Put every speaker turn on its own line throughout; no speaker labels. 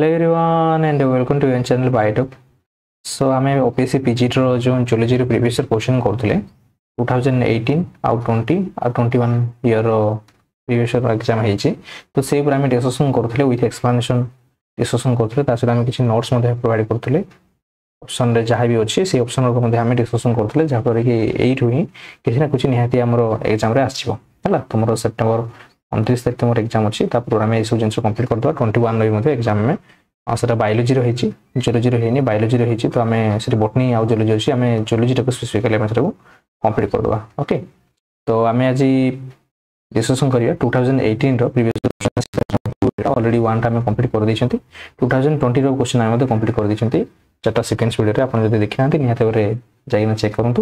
Hello everyone and welcome to your channel biotalk so ଆମେ O P S C ପିଜିଟିର ଯେଉଁ ଜୁଲୋଜିର previous year question କରୁଥିଲେ two thousand eighteen ଆଉ twenty ଆଉ ଟ୍ୱେଣ୍ଟି ୱାନ୍ ଇୟର୍ର ପ୍ରିଭିୟସ୍ ଇୟର୍ ଏକ୍ଜାମ୍ ହେଇଛି ତ ସେଇ ଉପରେ ଆମେ ଡିସ୍କସନ୍ କରୁଥିଲେ ୱିଥ୍ ଏକ୍ସପ୍ଲାନେସନ୍ ଡିସ୍କସନ୍ କରୁଥିଲେ ତା ସହିତ ଆମେ କିଛି ନୋଟ୍ସ ମଧ୍ୟ ପ୍ରୋଭାଇଡ଼ କରୁଥିଲେ ଅପସନ୍ରେ ଯାହା ବି ଅଛି ସେଇ ଅପସନ୍ ଉପରେ ମଧ୍ୟ ଆମେ ଡିସ୍କସନ୍ କରୁଥିଲେ ଯାହାଫଳରେ କି ଏଇଠୁ ହିଁ କିଛି ନା କିଛି ନିହାତି ଆମର ଏକ୍ଜାମ୍ରେ ଆସିବ ହେଲା ତୁମର ସେପ୍ଟେମ୍ବର ଅଣତିରିଶ ତାରିଖ ମୋର ଏକ୍ଜାମ୍ ଅଛି ତାପରେ ଆମେ ଏସବୁ ଜିନିଷ କମ୍ପ୍ଲିଟ୍ କରିଦେବା ଟ୍ୱେଣ୍ଟି ୱାନ୍ ବି ମଧ୍ୟ ଏକ୍ଜାମ୍ ଆମେ ଆଉ ସେଟା ବାୟୋଲୋଜିର ହେଇଛି ଜୁଲୋଜିର ହେଇନି ବାୟୋଲୋଜିର ହେଇଛି ତ ଆମେ ସେଠି ବୋଟନି ଆଉ ଜୁଲୋଜି ଅଛି ଆମେ ଜୁଲୋଜିଟାକୁ ସ୍ପେସିଫିକାଲି ଆମେ ସେଟାକୁ କମ୍ପ୍ଲିଟ୍ କରିଦେବା ଓକେ ତ ଆମେ ଆଜି ଡିସ୍କସନ୍ କରିବା ଟୁ ଥାଉଜେଣ୍ଡ ଏଇଟିନ୍ର ପ୍ରିଭିୟସ୍ ଅଲରେଡ଼ି ୱାନ୍ଟା ଆମେ କମ୍ପ୍ଲିଟ୍ କରିଦେଇଛନ୍ତି ଟୁ ଥାଉଜେଣ୍ଡ ଟ୍ୱେଣ୍ଟିର କୋଶ୍ଚିନ୍ ଆମେ ମଧ୍ୟ କମ୍ପ୍ଲିଟ୍ କରିଦେଇଛନ୍ତି ଚାରିଟା ସିକେଣ୍ଡ ଭିଡ଼ିଓରେ ଆପଣ ଯଦି ଦେଖିନାହାନ୍ତି ନିହାତି ଭାବରେ ଯାଇକିନା ଚେକ୍ କରନ୍ତୁ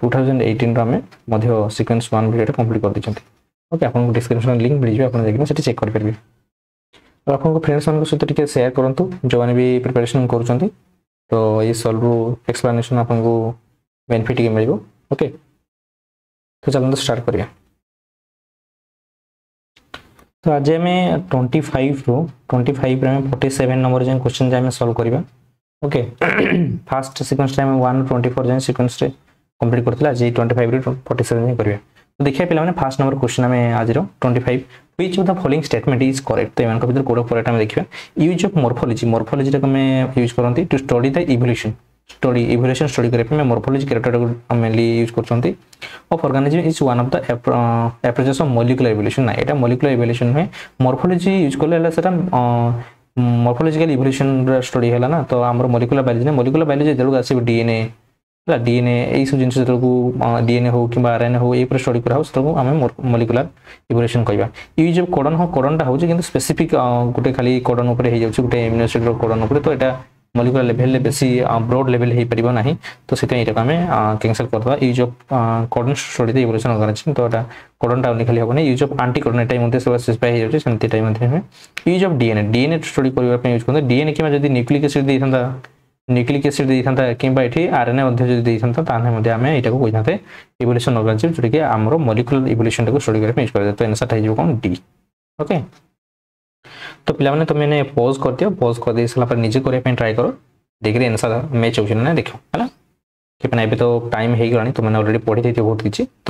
ଟୁ ଥାଉଜେଣ୍ଡ ଏଇଟିନ୍ର ଆମେ ମଧ୍ୟ ସିକେଣ୍ଡ ୱାନ୍ ଭିଡ଼ିଓଟା କମ୍ପ୍ଲିଟ୍ କରିଦେଇଛନ୍ତି ओके आपको डिस्क्रिप्शन लिंक मिल जाए आप देखिए से चेक करेंगे तो आप फ्रेंड्स मान सहित टी सेयार करूँ जो मैंने भी प्रिपेरेसन कर तो ये सल्व्रु एक्सप्लानेसन आपको बेनिफिट मिल ओके तो चलते स्टार्ट करिया तो आज आम ट्वेंटी फाइव रु ट्वेंटी फाइव आम फोर्टी सेवेन नंबर जाए क्वेश्चन जाए सल्व करवा okay first sequence time one twenty four जाए सिक्वेन्स कंप्लीट करते आज ट्वेंटी फाइव रु फोर्टी सेवेन जाए करवा तो देखिए पे फास्ट नंबर क्वेश्चन आम आज twenty five which of the following statement is correct तो यहाँ भितर कौट करेक्ट आम देखा यूज अफ मोर्फोलोजी मोर्फोलोजी आम यूज करती to study the evolution study evolution study करने मोर्फोलोजी क्यारेक्टर मेनली यूज करते of organism is one of the approaches of molecular evolution না এটা মলিকুলার ইভলিউশন নুহে মর্ফোলোজি ইউজ করলে হলে সেটা মর্ফোলোজিক্যাল ইভলিউশনর স্টডি হল না তো আমার মলিকুলার বায়োলোজি না মলিকুলার বায়োলোজি যেগুলো আসবে ডিএনএ ହେଲା ଡିଏନ୍ଏ ଏଇସବୁ ଜିନିଷ ଯେତେବେଳକୁ ଡିଏନ୍ଏ ହଉ କିମ୍ବା ଆର୍ଏନ୍ଏ ହଉ ଏଇପରେ ଷ୍ଟଡି କରାହେଉ ସେତେବେଳକୁ ଆମେ ମଲିକୁଲାର ଇଭଲ୍ୟୁସନ୍ କହିବା ୟୁଜ୍ ଅଫ୍ କଡ଼ନ୍ ହଁ କଡ଼ନ୍ଟା ହେଉଛି କିନ୍ତୁ ସ୍ପେସିଫିକ୍ ଗୋଟେ ଖାଲି କଡ଼ନ୍ ଉପରେ ହେଇଯାଉଛି ଗୋଟେ ଇମ୍ୟୁନୋସିଟିର କଡ଼ନ୍ ଉପରେ ତ ଏଇଟା ମଲିକୁଲାର ଲେଭେଲରେ ବେଶୀ ବ୍ରଡ୍ ଲେଭେଲ ହେଇପାରିବ ନାହିଁ ତ ସେଥିପାଇଁ ଏଇଟାକୁ ଆମେ କ୍ୟାନସଲ୍ କରିଦେବା ୟୁଜ୍ ଅଫ୍ କଡ଼ନ୍ ଷ୍ଟଡିରେ ଇଭଲ୍ୟୁସନ୍ କରାଯାଇଛି ତ ଏଇଟା କଡ଼ନ୍ଟା ଓନ୍ଲି ଖାଲି ହେବନି ୟୁଜ୍ ଅଫ୍ ଆଣ୍ଟି କଡ଼ନ୍ ଏଇଟା ମଧ୍ୟ ସେଗୁଡ଼ା ସେସ୍ପାଇ ହେଇଯାଉଛି ସେମିତି ଟାଇମ୍ ମଧ୍ୟ ଆମେ use of DNA DNA study କରିବା ପାଇଁ ୟୁଜ୍ କରନ୍ତି ଡିଏନ୍ଏ କିମ୍ବା ଯଦି ନ୍ୟୁକ୍ଲିକ୍ ଏସିଡ୍ ଦେଇଥାନ୍ତା নিউক্লিক এসিড দিয়ে কিংবা এটি আরএনএ যদি দিয়ে তাহলে আমি এটা কই থাকে ইভলিউশন অর্গানিজম যেটাকি আমার মলিকুলার ইভলিউশনটা স্টডি করা ইউজ করা যায় তো এনসারটা হয়ে যাব কোন ডি ওকে তো পিলামানে তুমি এনে পোজ করে দিও পোজ করে দিয়ে সারা পরে নিজে করিয়া পাই ট্রাই করো দেখিকি এনসার ম্যাচ হচ্ছে না দেখো হ্যাঁ କାହିଁକିନା ଏବେ ତ ଟାଇମ୍ ହେଇଗଲାଣି ତୁମେ ଅଲରେଡ଼ି ପଢ଼ିଦେଇଥିବ ବହୁତ କିଛି ତ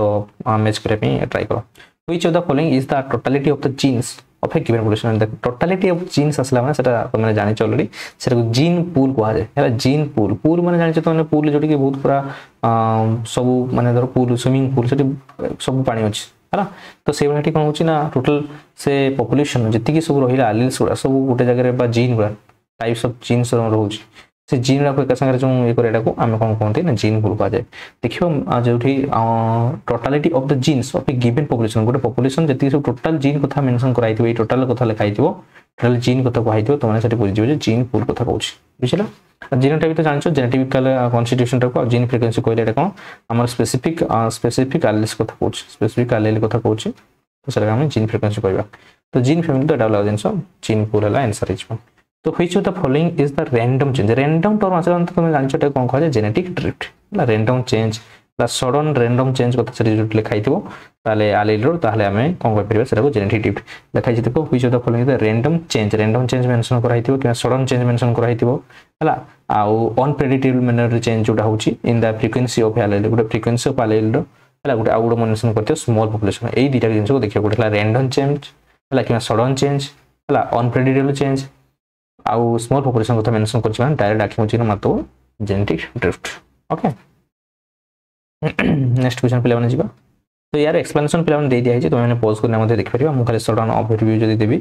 ମ୍ୟାଚ୍ କରିବା ପାଇଁ ଟ୍ରାଇ କର which of the following is the totality of the genes affect event pollution ଦେଖ ଟୋଟାଲିଟି ଅଫ୍ ଜିନ୍ସ ଆସିଲା ମାନେ ସେଟା ତୁମେ ଜାଣିଛ ଅଲରେଡ଼ି ସେଟାକୁ ଜିନ୍ ପୁଲ୍ କୁହାଯାଏ ହେଲା ଜିନ୍ ପୁଲ୍ ପୁଲ୍ ମାନେ ଜାଣିଛ ତୁମେ ପୁଲ୍ ଯେଉଁଠିକି ବହୁତ ପୁରା ସବୁ ମାନେ ଧର ପୁଲ୍ ସୁଇମିଂ ପୁଲ୍ ସେଠି ସବୁ ପାଣି ଅଛି ହେଲା ତ ସେଇଭଳିଆ ଏଠି କ'ଣ ହେଉଛି ନା ଟୋଟାଲ ସେ ପପୁଲେସନ୍ ଯେତିକି ସବୁ ରହିଲା ଆଲିଲ୍ସ ଗୁଡ଼ା ସବୁ ଗୋଟେ ଜାଗାରେ ବା ଜିନ୍ ଗୁଡ଼ା ଟାଇପ୍ସ ଅଫ୍ ଜିନ୍ସ ରହୁଛି ସେ ଜିନ୍ଟାକୁ ଏକା ସାଙ୍ଗରେ ଯେଉଁ ଇଏ କରେ ଏଟାକୁ ଆମେ କ'ଣ କୁହନ୍ତି ନା ଜିନ୍ ଗ୍ରୁପ୍ କୁହାଯାଏ ଦେଖିବ ଯେଉଁଠି totality of the genes of a given population ଗୋଟେ ପପୁଲେସନ୍ ଯେତିକି ସବୁ ଟୋଟାଲ୍ ଜିନ୍ କଥା ମେନସନ୍ କରାହେଇଥିବ ଏଇ ଟୋଟାଲ୍ କଥା ଲେଖା ହେଇଥିବ ଟୋଟାଲ୍ ଜିନ୍ କଥା କୁହାହେଇଥିବ ତୁମେ ସେଠି ବୁଝିଯିବ ଯେ ଜିନ୍ ପୁଲ୍ କଥା କହୁଛି ବୁଝିଲ জেনেটা তো জানছো জেনেটিক্যাল কনস্টিটিউশনটাকে আর জিন ফ্রিকোয়েন্সি কইলে এটা কোন আমার স্পেসিফিক স্পেসিফিক আলেলস কথা কইছি স্পেসিফিক আলেল কথা কইছি তো সেটা আমি জিন ফ্রিকোয়েন্সি কইবা তো ଜିନ୍ ফ্যামিলি ତ এটা হলো জিনিস জিন পুল হলো আনসার হইছে তো which of the following is the random change random term সাধারণত তুমি জানিছ এটা କ'ଣ କୁହାଯାଏ ଜେନେଟିକ୍ ଡ୍ରିଫ୍ଟ ହେଲା ର୍ୟାଣ୍ଡମ୍ ଚେଞ୍ଜ ବା ସଡନ୍ ର୍ୟାଣ୍ଡମ୍ ଚେଞ୍ଜ କଥା ସେଠି ଯଦି ଲେଖାଇଥିବ ତାହେଲେ ଆଲିଲର ତାହେଲେ ଆମେ କ'ଣ କହିପାରିବା ସେଟାକୁ ଜେନେଟିକ୍ ଡ୍ରିଫ୍ଟ ଲେଖାଇଛି ଦେଖ which of the following is the random change random change mention କରାହେଇଥିବ କିମ୍ବା ସଡନ୍ ଚେଞ୍ଜ ମେନସନ୍ କରାହେଇଥିବ ହେଲା ଆଉ ଅନପ୍ରେଡିକ୍ଟେବଲ୍ ମ୍ୟାନରରେ ଚେଞ୍ଜ ଯେଉଁଟା ହେଉଛି in the frequency of allele ଗୋଟେ ଫ୍ରିକ୍ୱେନ୍ସି ଅଫ୍ ଆଲିଲର ହେଲା ଗୋଟେ ଆଉ ଗୋଟେ ମେନସନ୍ କରିଥିବ ସ୍ମଲ୍ ପପୁଲେସନ୍ ଏଇ ଦୁଇଟା ଜିନିଷକୁ ଦେଖିବାକୁ ଗୋଟେ ହେଲା ର୍ୟାଣ୍ଡମ୍ ଚେଞ୍ଜ ହେଲା କିମ୍ବା ସଡନ୍ ଚେଞ୍ଜ ହେଲା ଅନପ୍ରେଡିକ୍ଟେବଲ୍ ଚେଞ୍ଜ ଆଉ ସ୍ମଲ୍ ପପୁଲେସନ୍ କଥା ମେନସନ୍ କରିଛି ମାନେ ଡାଇରେକ୍ଟ ଆଖି ମୁଜିର ମାତ୍ର genetic drift okay next question ପିଲାମାନେ ଯିବା তো ইয়ার এক্সপ্লেনেসন পিলামানে দেই দিয়া হয়েছে তুমি মানে পোজ করে মধ্যে দেখিপারিবা মু খালি সডন ওভারভিউ যদি দেবি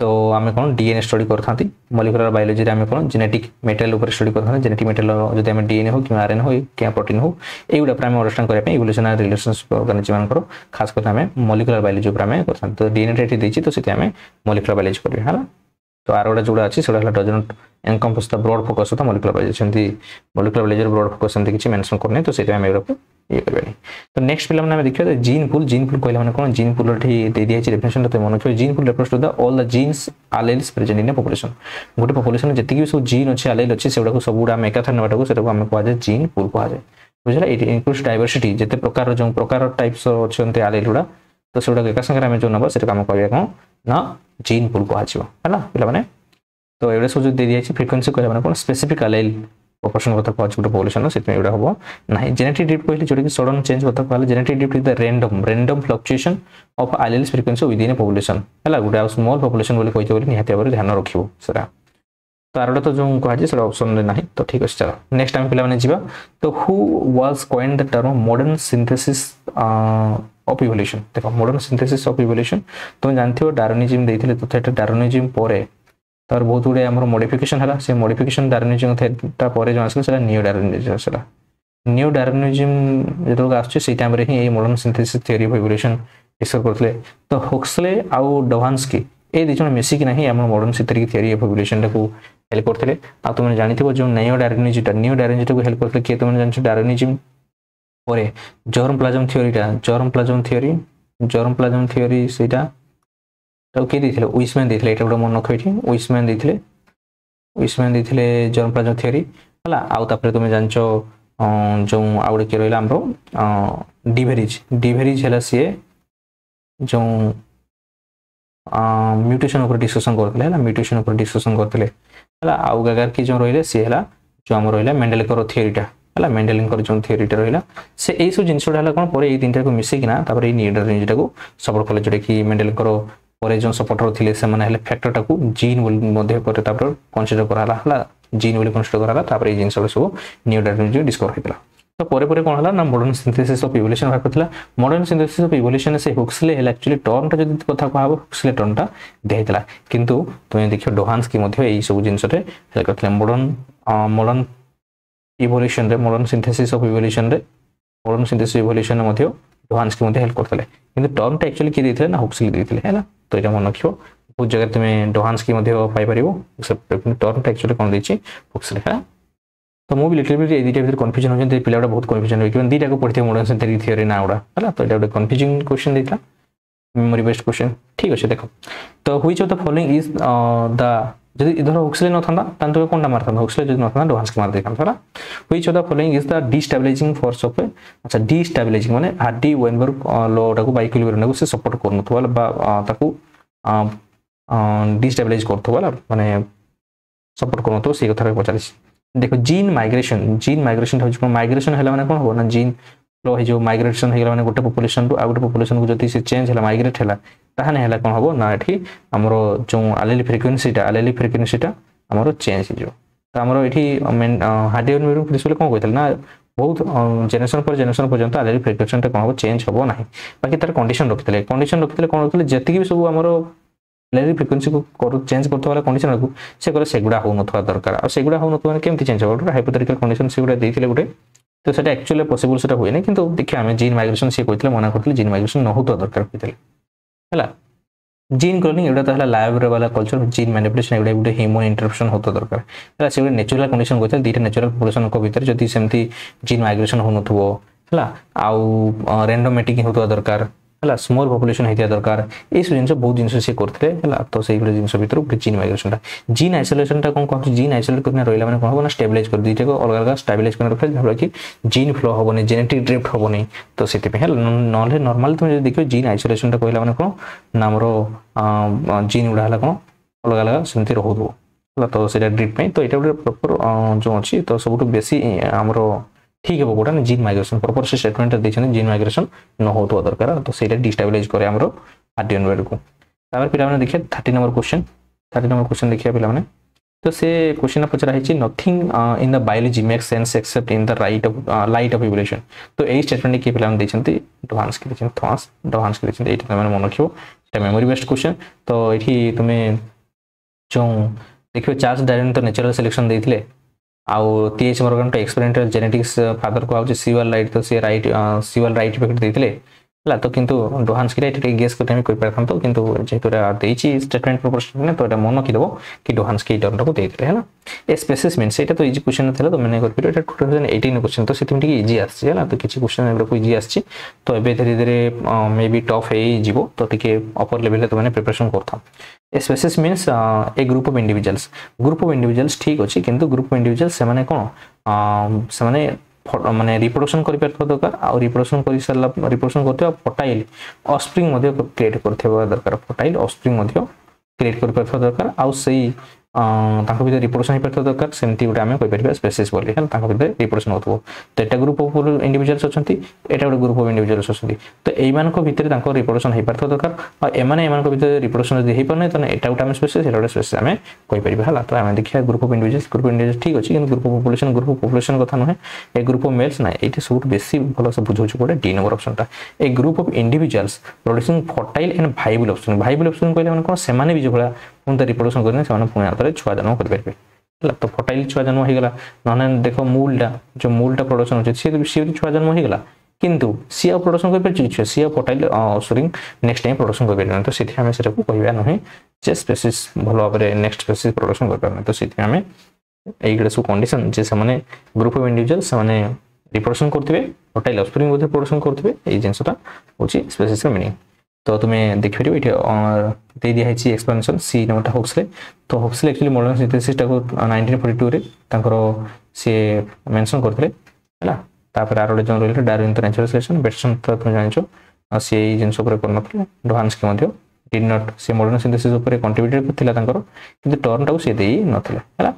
তো আমি কোন ডিএনএ স্টডি করতে মলিকুলার বায়োলোজি আমি কোন জেনেটিক মেটেরিয়াল উপরে স্টডি করতে জেনেটিক মেটেরিয়াল যদি আমি ডিএনএ হোক কিংবা আরএনএ হোক কিংবা প্রোটিন হোক এইগুলা উপরে আমি আন্ডারস্ট্যান্ড করা পাই ইভলিউশনারি রিলেশনস অর্গানিজম মানকর খাস করে আমি মলিকুলার বায়োলোজি উপরে আমি করতে তো ডিএনএ টা এটি দিয়েছি তো সেটি আমি মলিকুলার বায়োলোজি করবি হ্যাঁ তো ଆର ଗୋଟେ ଯେଉଁଟା ଅଛି ସେଇଟା ହେଲା doesn't encompass the broad focus of molecular biology ସେମିତି ମଲିକୁଲାର ବାୟୋଲୋଜିର ବ୍ରଡ୍ ଫୋକସ୍ ସେମିତି କିଛି ମେନସନ୍ କରିନି ତ ସେଇଟା ଆମେ ଏଗୁଡ଼ାକୁ ଇଏ କରିବାନି ତ ନେକ୍ସଟ ପିଲାମାନେ ଆମେ ଦେଖିବା ଜିନ୍ ପୁଲ୍ ଜିନ୍ ପୁଲ୍ କହିଲା ମାନେ କ'ଣ ଜିନ୍ ପୁଲ୍ ଏଠି ଦେଇ ଦିଆଯାଇଛି ଡେଫିନେସନ୍ ତ ମନେ ରଖିବ gene pool reference to the all the genes alleles present in a population ଗୋଟେ ପପୁଲେସନ୍ ଯେତିକି ବି ସବୁ ଜିନ୍ ଅଛି ଆଲେଲ୍ ଅଛି ସେଗୁଡ଼ାକୁ ସବୁଗୁଡ଼ା ଆମେ ଏକାଥରେ ନେବାଟାକୁ ସେଟାକୁ ଆମେ କୁହାଯାଏ ଜିନ୍ ପୁଲ୍ କୁହାଯାଏ ବୁଝିଲା ଇଟ୍ ଇନକ୍ଲୁଡ୍ସ ଡାଇଭର୍ସିଟି ଯେତେ ପ୍ରକାର ଯେଉଁ ପ୍ରକାର ଟାଇପ୍ସ ଅଛନ୍ତି ଆଲେଲ୍ ଗୁଡ଼ା ତ ସେଗୁଡ଼ାକ ଏକା ସାଙ୍ଗରେ ଆମେ ଯେଉଁ ନେବା ସେଟା କାମ କରିବା କ'ଣ ନା ଜିନ୍ ପୁଲ୍ କୁହାଯିବ ହେଲା ପିଲାମାନେ ତ ଏଗୁଡ଼ା ସବୁ ଯଦି ଦେଇଯାଇଛି ଫ୍ରିକ୍ୱେନ୍ସି କହିଲେ ମାନେ କ'ଣ ସ୍ପେସିଫିକ୍ ଆଲାଇଲ୍ ପର୍ସନ୍ କଥା କୁହାଛି ଗୋଟେ ପଲ୍ୟୁସନ୍ ସେଥିପାଇଁ ଏଗୁଡ଼ା ହେବ ନାହିଁ ଜେନେଟିକ୍ ଡିପ୍ଟ କହିଲେ ଯେଉଁଟାକି ସଡନ୍ ଚେଞ୍ଜ କଥା କହିଲେ genetic drift is the random random fluctuation of alleles frequency within population ହେଲା ଗୋଟେ ଆଉ ସ୍ମଲ୍ ପପୁଲେସନ୍ ବୋଲି କହିତେ ବୋଲି ନିହାତି ଭାବରେ ଧ୍ୟାନ ରଖିବ ସେଟା ତ ଆରଟା ତ ଯେଉଁ କୁହାଯାଇଛି ସେଟା ଅପସନ୍ରେ ନାହିଁ ତ ଠିକ୍ ଅଛି ଚାଲ ନେକ୍ସଟ ଆମେ ପିଲାମାନେ ଯିବା ତ who was coined the term modern synthesis of evolution দেখো মোডাল সিন্থেসিস অফ ইভোल्यूशन তুমি জানিথিব ডারনিজম দেইছিলে তো সেটা ডারনিজম পরে তার বহুত গুড়ে আমার মডিফিকেশন হলা সে মডিফিকেশন ডারনিজম থেটা পরে যে আসলে সেটা নিউ ডারনিজম আসলে নিউ ডারনিজম যেতক আসছে সেই টাইমরে হি এই modern synthesis theory of evolution discuss করলে তো হক্সলে আউ ডোভানস্কি এই দুইজন মিশিকি না হি আমার মোডাল সিন্থেটিক থিওরি অফ ইভোल्यूशनটাকে হেল্প করতে আর তুমি জানিথিব যে নিউ ডারনিজমটা নিউ ডারনিজমটাকে হেল্প করতে কে তুমি জানছো ডারনিজম পরে জহরম প্লাজম থিওরিটা germ plasm theory germ plasm theory সেটা তাও কে দিয়েছিল উইসম্যান দিয়েছিল এটা গোটে মনে রখিছি উইসম্যান দিয়েছিল উইসম্যান দিয়েছিল জহরম প্লাজম থিওরি ହେଲା ଆଉ ତାପରେ ତୁମେ ଜାଣିଛ ଯେଉଁ ଆଉ ଗୋଟେ କିଏ ରହିଲା ଆମର ଡିଭେରିଜ୍ ଡିଭେରିଜ୍ ହେଲା ସିଏ ଯେଉଁ ମ୍ୟୁଟେସନ୍ ଉପରେ ଡିସ୍କସନ୍ କରୁଥିଲେ ହେଲା ମ୍ୟୁଟେସନ୍ ଉପରେ ଡିସ୍କସନ୍ କରୁଥିଲେ ହେଲା ଆଉ ଗାଗାର୍କି ଯେଉଁ ରହିଲେ ସିଏ ହେଲା ଯେଉଁ ଆମର ରହିଲା ମେଣ୍ଡେଲକର ଥିଓରିଟା ହେଲା ମେଣ୍ଡେଲିଂ କରି ଯେଉଁ ଥିଓରିଟା ରହିଲା ସେ ଏଇସବୁ ଜିନିଷଟା ହେଲା କ'ଣ ପରେ ଏଇ ତିନିଟାକୁ ମିଶିକିନା ତାପରେ ଏଇ ନିଡର ରେଞ୍ଜଟାକୁ ସପୋର୍ଟ କଲେ ଯେଉଁଟାକି ମେଣ୍ଡେଲିଙ୍କର ପରେ ଯେଉଁ ସପୋର୍ଟର ଥିଲେ ସେମାନେ ହେଲେ ଫ୍ୟାକ୍ଟରଟାକୁ ଜିନ୍ ବୋଲି ମଧ୍ୟ ପରେ ତାପରେ କନସିଡର କରାହେଲା ହେଲା ଜିନ୍ ବୋଲି କନସିଡର କରାହେଲା ତାପରେ ଏଇ ଜିନିଷଟା ସବୁ ନିଡର ରେଞ୍ଜ ଡିସ୍କଭର ହେଇଥିଲା ତ ପରେ ପରେ କ'ଣ ହେଲା ନା ମଡର୍ଣ୍ଣ ସିନ୍ଥେସିସ୍ ଅଫ୍ ଇଭଲ୍ୟୁସନ୍ ବାହାର କରିଥିଲା ମଡର୍ଣ୍ଣ ସିନ୍ଥେସିସ୍ ଅଫ୍ ଇଭଲ୍ୟୁସନ୍ ସେ ହୁକ୍ସଲେ ହେଲେ ଆକ୍ଚୁଆଲି ଟର୍ମଟା ଯଦି କଥା କୁହା କୁହାହବ ହୁକ୍ସଲେ ଟର୍ମଟା ଦିଆହେଇଥିଲା କିନ୍ତୁ ତୁମେ ଦେଖିବ କି ମଧ୍ୟ ଏଇ ସବୁ ଜିନିଷରେ ହେଲ୍ପ କରିଥିଲେ modern modern evolution modern synthesis of evolution modern synthesis evolution में एडवांस के मैं हेल्प करते हैं टर्म टा एक्चुअली किए देते ना हुक्सिल देते है तो यहाँ मन रखियो तो बहुत जगह तुम्हें डोहांस की पार टर्म टा एक्चुअली कौन देखिए हुक्सिल तो मुझे लिटिल भी ये दुटा भर कनफ्यूजन होती है पिला बहुत कनफ्यूजन हो दुटा को पढ़ते मडर्ण सिंथेसिस थीरी ना गुड़ा है तो यहाँ गोटे क्वेश्चन देता मेमोरी बेस्ड क्वेश्चन ठीक अच्छे देखो तो which of the following is the যদি ধর হুক্সলে নথান তাহলে তোকে কোনটা মারতাম হুক্সলে যদি নথান ডোহান্সকে মার দিতাম তাহলে which of the following is the destabilizing force of আচ্ছা ডিস্টাবিলাইজিং মানে হার্ডি ওয়েনবর্গ লটাকে বা ইকুইলিব্রিয়ামটাকে সে সপোর্ট করুনথবা বা তাকে ডিস্টাবিলাইজ করুথবা মানে সপোর্ট করুনথবা সেই কথাটা পচারিছি দেখো জিন মাইগ্রেশন জিন মাইগ্রেসনটা হচ্ছে মাইগ্রেশন হলে মানে কোন হব না জিন ଏ ଯେଉଁ ମାଇଗ୍ରେସନ୍ ହେଇଗଲା ମାନେ ଗୋଟେ ପପୁଲେସନ୍ରୁ ଆଉ ଗୋଟେ ପପୁଲେସନ୍କୁ ଯଦି ସେ ଚେଞ୍ଜ ହେଲା ମାଇଗ୍ରେଟ୍ ହେଲା ତାହେଲେ ହେଲା କ'ଣ ହେବ ନା ଏଠି ଆମର ଯେଉଁ ଆଲେଲି ଫ୍ରିକ୍ୱେନ୍ସିଟା ଆଲେଲି ଫ୍ରିକ୍ୱେନ୍ସିଟା ଆମର ଚେଞ୍ଜ ହେଇଯିବ ତ ଆମର ଏଠି ମେନ୍ ହାର୍ଡିୟନ୍ ମିରୁ ପ୍ରିନ୍ସିପାଲ୍ କ'ଣ କହିଥିଲେ ନା ବହୁତ ଜେନେରେସନ୍ ପରେ ଜେନେରେସନ୍ ପର୍ଯ୍ୟନ୍ତ ଆଲେଲି ଫ୍ରିକ୍ୱେନ୍ସିଟା କ'ଣ ହେବ ଚେଞ୍ଜ ହେବ ନାହିଁ ବାକି ତାର କଣ୍ଡିସନ୍ ରଖିଥିଲେ କଣ୍ଡିସନ୍ ରଖିଥିଲେ କ'ଣ ରଖିଥିଲେ ଯେତିକି ବି ସବୁ ଆମର ଆଲେଲି ଫ୍ରିକ୍ୱେନ୍ସିକୁ ଚେଞ୍ଜ କରୁଥିବା ବେଳେ କଣ୍ଡିସନ୍କୁ ସେ କହିଲେ ସେଗୁଡ଼ା ହେଉନଥିବା ଦରକାର ଆଉ ସେଗୁଡ଼ା ହେଉନଥିବା କେମିତି ଚେଞ୍ଜ ହେବ ଗୋଟେ ହାଇପୋଥେଟିକାଲ୍ କଣ୍ଡିସନ୍ ସେଗୁଡ଼ା ଦେଇଥିଲେ ଗୋଟେ তো সেটা ଆକ୍ଚୁଆଲି পসিবল ସେଟା ହୁଏନି କିନ୍ତୁ ଦେଖିବା ଆମେ ଜିନ୍ ମାଇଗ୍ରେସନ୍ ସିଏ କହିଥିଲେ ମନା କରିଥିଲେ ଜିନ୍ ମାଇଗ୍ରେସନ୍ ନ ହେଉଥିବା ଦରକାର କହିଥିଲେ ହେଲା জিন ক্লোনিং এটা তাহলে লাইব্রেওয়ালা কলচর জিন ম্যানিপুলেশন এটা গোটে হিউম্যান ইন্টারপশন হতো দরকার সে সেগুলো ন্যাচুরাল কন্ডিশন কথা দুইটা ন্যাচুরাল পপুলেশনক ভিতরে যদি সেমতি জিন মাইগ্রেশন হউনথব হ্যাঁ আউ র্যান্ডমেটিক হতো দরকার ହେଲା ସ୍ମଲ୍ ପପୁଲେସନ୍ ହେଇଥିବା ଦରକାର ଏସବୁ ଜିନିଷ ବହୁତ ଜିନିଷ ସିଏ କରିଥିଲେ ହେଲା ତ ସେଇଭଳି ଜିନିଷ ଭିତରୁ ଜିନ୍ ମାଇଗ୍ରେସନ୍ଟା ଜିନ୍ ଆଇସୋଲେସନ୍ଟା କ'ଣ କହୁଛି ଜିନ୍ ଆଇସୋଲେଟ୍ କରିକିନା ରହିଲା ମାନେ କ'ଣ ହେବ ନା ଷ୍ଟେବିଲାଇଜ୍ କରି ଦୁଇଟାକୁ ଅଲଗା ଅଲଗା ଷ୍ଟାବିଲାଇଜ୍ କରି ରଖିଲେ ଯାହାଫଳରେ କି ଜିନ୍ ଫ୍ଲୋ ହେବନି ଜେନେଟିକ୍ ଡ୍ରିଫ୍ଟ ହେବନି ତ ସେଥିପାଇଁ ହେଲା ନହେଲେ ନର୍ମାଲି ତୁମେ ଯଦି ଦେଖିବ ଜିନ୍ ଆଇସୋଲେସନ୍ଟା କହିଲା ମାନେ କ'ଣ ନା ଆମର ଜିନ୍ ଗୁଡ଼ା ହେଲା କ'ଣ ଅଲଗା ଅଲଗା ସେମିତି ରହୁଥିବ ହେଲା ତ ସେଇଟା ଡ୍ରିଫ୍ଟ ପାଇଁ ତ ଏଇଟା ଗୋଟେ ପ୍ରପର୍ ଯେଉଁ ଅଛି ତ ସବୁଠୁ ବେଶୀ ଆମର ଠିକ୍ ହେବ କୋଉଟା ନା ଜିନ୍ ମାଇଗ୍ରେସନ୍ ପ୍ରପର୍ ସେ ଷ୍ଟେଟମେଣ୍ଟରେ ଦେଇଛନ୍ତି ଜିନ୍ ମାଇଗ୍ରେସନ୍ ନ ହେଉଥିବା ଦରକାର ତ ସେଇଟା ଡିଷ୍ଟାବିଲାଇଜ୍ କରେ ଆମର ଆର୍ଡିଏନ୍ ୱେଲ୍କୁ ତାପରେ ପିଲାମାନେ ଦେଖିବା thirty number question thirty number question ଦେଖିବା ପିଲାମାନେ ତ ସେ କ୍ୱେଶ୍ଚନ୍ ପଚରା ହେଇଛି nothing in the biology make sense except in the right of light of evolution ତ ଏଇ ଷ୍ଟେଟମେଣ୍ଟ କିଏ ପିଲାମାନେ ଦେଇଛନ୍ତି ଡଭାନ୍ସ କି ଦେଇଛନ୍ତି ଥ୍ୱାନ୍ସ ଡଭାନ୍ସ କି ଦେଇଛନ୍ତି ଏଇଟା ତୁମେ ମନେ ରଖିବ ସେଇଟା ମେମୋରି ବେସ୍ଡ କ୍ୱେଶ୍ଚନ୍ ତ ଏଠି ତୁମେ ଯେଉଁ ଦେଖିବ ଚାର୍ଜ ଡାଇରେକ୍ଟ ତ ନ୍ୟାଚୁରାଲ୍ ସିଲେକ୍ସନ୍ ଦେଇଥିଲେ ଆଉ ଟିଏଚ୍ ମର୍ଗାନଙ୍କ ଏକ୍ସପେରିମେଣ୍ଟାଲ ଜେନେଟିକ୍ସ ଫାଦର କୁହାହେଉଛି ସିୱାଲ ରାଇଟ୍ ତ ସେ ରାଇଟ୍ ସିୱାଲ ରାଇଟ୍ ଇଫେକ୍ଟ ଦେଇଥିଲେ ହେଲା ତ କିନ୍ତୁ ଡୋହାନ୍ସକିରେ ଏଠି ଟିକେ ଗେସ୍ କରି ଆମେ କହିପାରିଥାନ୍ତୁ କିନ୍ତୁ ଯେହେତୁ ଏଇଟା ଦେଇଛି ଷ୍ଟେଟମେଣ୍ଟ ପ୍ରପୋର୍ସନରେ ତ ଏଇଟା ମନ ରଖିଦେବ କି ଡୋହାନ୍ସକି ଏଇ ଟର୍ମଟାକୁ ଦେଇଥିଲେ ହେଲା ଏ ସ୍ପେସିସ୍ ମିନ୍ସ ଏଇଟା ତ ଇଜି କ୍ୱେଶ୍ଚନ୍ ଥିଲା ତୁମେ କରିପାରିବ ଏଇଟା ଟୁ ଥାଉଜେଣ୍ଡ ଏଇଟିନ୍ କ୍ୱେଶ୍ଚନ୍ ତ ସେଥିପାଇଁ ଟିକେ ଇଜି ଆସିଛି ହେଲା ତ କିଛି କ୍ୱେଶ୍ଚନ୍ ଏଗୁଡ଼ାକୁ ଇଜି ଆସିଛି ତ ଏବେ ଧୀରେ ଧୀରେ ମେ ବି ଟଫ୍ ହେଇଯିବ ତ ଟିକେ ଅପର୍ ଲେଭେଲ୍ରେ ତୁମେ ପ୍ରିପାରେସନ୍ କରୁଥାଅ a species means a group of individuals group of individuals ଠିକ୍ ଅଛି କିନ୍ତୁ ଗ୍ରୁପ୍ ଅଫ୍ ଇଣ୍ଡିଭିଜୁଆଲ୍ସ ସେମାନେ କ'ଣ ସେମାନେ ମାନେ ରିପ୍ରଡକ୍ସନ୍ କରିପାରୁଥିବା ଦରକାର ଆଉ ରିପ୍ରଡକ୍ସନ୍ କରିସାରିଲା ରିପ୍ରଡକ୍ସନ୍ କରୁଥିବା ଫର୍ଟାଇଲ୍ ଅସ୍ପ୍ରିଂ ମଧ୍ୟ କ୍ରିଏଟ୍ କରୁଥିବା ଦରକାର ଫର୍ଟାଇଲ୍ ଅସ୍ପ୍ରିଂ ମଧ୍ୟ କ୍ରିଏଟ୍ କରିପାରୁଥିବା ଦରକାର ଆଉ ସେଇ ତାଙ୍କ ଭିତରେ ରିପ୍ରୋଡକ୍ସନ୍ ହେଇପାରିଥିବା ଦରକାର ସେମିତି ଗୋଟେ ଆମେ କହିପାରିବା ସ୍ପେସିସ୍ ବୋଲି ହେଲା ତାଙ୍କ ଭିତରେ ରିପ୍ରୋଡକ୍ସନ୍ ହେଉଥିବ ତ ଏଟା ଗ୍ରୁପ୍ ଅଫ୍ ଇଣ୍ଡିଭିଜୁଆଲ୍ସ ଅଛନ୍ତି ଏଇଟା ଗୋଟେ ଗ୍ରୁପ୍ ଅଫ୍ ଇଣ୍ଡିଭିଜୁଆଲ୍ସ ଅଛନ୍ତି ତ ଏଇମାନଙ୍କ ଭିତରେ ତାଙ୍କ ରିପ୍ରୋଡକ୍ସନ୍ ହେଇପାରିଥିବା ଦରକାର ଆଉ ଏମାନେ ଏମାନଙ୍କ ଭିତରେ ରିପ୍ରୋଡକ୍ସନ୍ ଯଦି ହେଇପାରୁନି ତାହେଲେ ଏଇଟା ଗୋଟେ ଆମେ ସ୍ପେସିସ୍ ଏଟା ଗୋଟେ ସ୍ପେସିସ୍ ଆମେ କହିପାରିବା ହେଲା ତ ଆମେ ଦେଖିବା group of individuals group individual ଠିକ୍ ଅଛି କିନ୍ତୁ group of population group of population କଥା ନୁହେଁ ଏ ଗ୍ରୁପ୍ ଅଫ୍ ମେଲ୍ସ ନା ଏଇଠି ସବୁଠୁ ବେଶୀ ଭଲସେ ବୁଝାଉଛି ଗୋଟେ ଡି ନମ୍ବର ଅପସନ୍ଟା a group of individuals producing fertile and viable option viable option କହିଲେ ମାନେ କ'ଣ ସେମାନେ ବି ଯେଉଁଭଳିଆ पुणी रिप्रडक्शन करेंगे छुआ जन्म करेंगे तो फटाइल छुआ जन्म होगा ना देख मूलटा जो मूलटा प्रडक्शन अच्छे सी छुआ जन्म होगा कि सी आउ प्रडक्शन कर सी आउ फटाइल सरी नेक्स्ट टाइम प्रडक्शन कर तो आम से कह नुहे स्पेसि भल भाव में नेक्स्ट स्पेसि प्रडक्शन कर तो आम ये सब कंडीशन जे से ग्रुप अफ इंडिजुआल से रिप्रडक्शन करेंगे फटाइल अफ स्प्रिंग प्रडक्शन करेंगे ये जिनसा होगी स्पेसीस मिनिंग ତ ତୁମେ ଦେଖିପାରିବ ଏଠି ଦେଇ ଦିଆହେଇଛି ଏକ୍ସପ୍ଲାନେସନ୍ ସି ନମ୍ବରଟା ହୋକ୍ସଲେ ତ ହୋକ୍ସଲେ ଆକ୍ଚୁଆଲି ମଡର୍ନ ସିନ୍ଥେସିସ୍ଟାକୁ ନାଇନଟିନ୍ ଫୋର୍ଟି ଟୁରେ ତାଙ୍କର ସିଏ ମେନସନ୍ କରିଥିଲେ ହେଲା ତାପରେ ଆର ଗୋଟେ ଜଣ ରହିଲେ ଡାରୱିନ୍ ତ ନ୍ୟାଚୁରାଲ୍ ସିଲେକ୍ସନ୍ ବେଟସନ୍ ତ ତୁମେ ଜାଣିଛ ସେ ଏଇ ଜିନିଷ ଉପରେ କରିନଥିଲେ ଡୋହାନ୍ସକି ମଧ୍ୟ ଡିଡ୍ ନଟ୍ ସେ ମଡର୍ନ ସିନ୍ଥେସିସ୍ ଉପରେ କଣ୍ଟ୍ରିବ୍ୟୁଟେଡ୍ ଥିଲା ତାଙ୍କର କିନ୍ତୁ ଟର୍ନଟାକୁ ସେ ଦେଇ ନଥିଲେ ହେଲା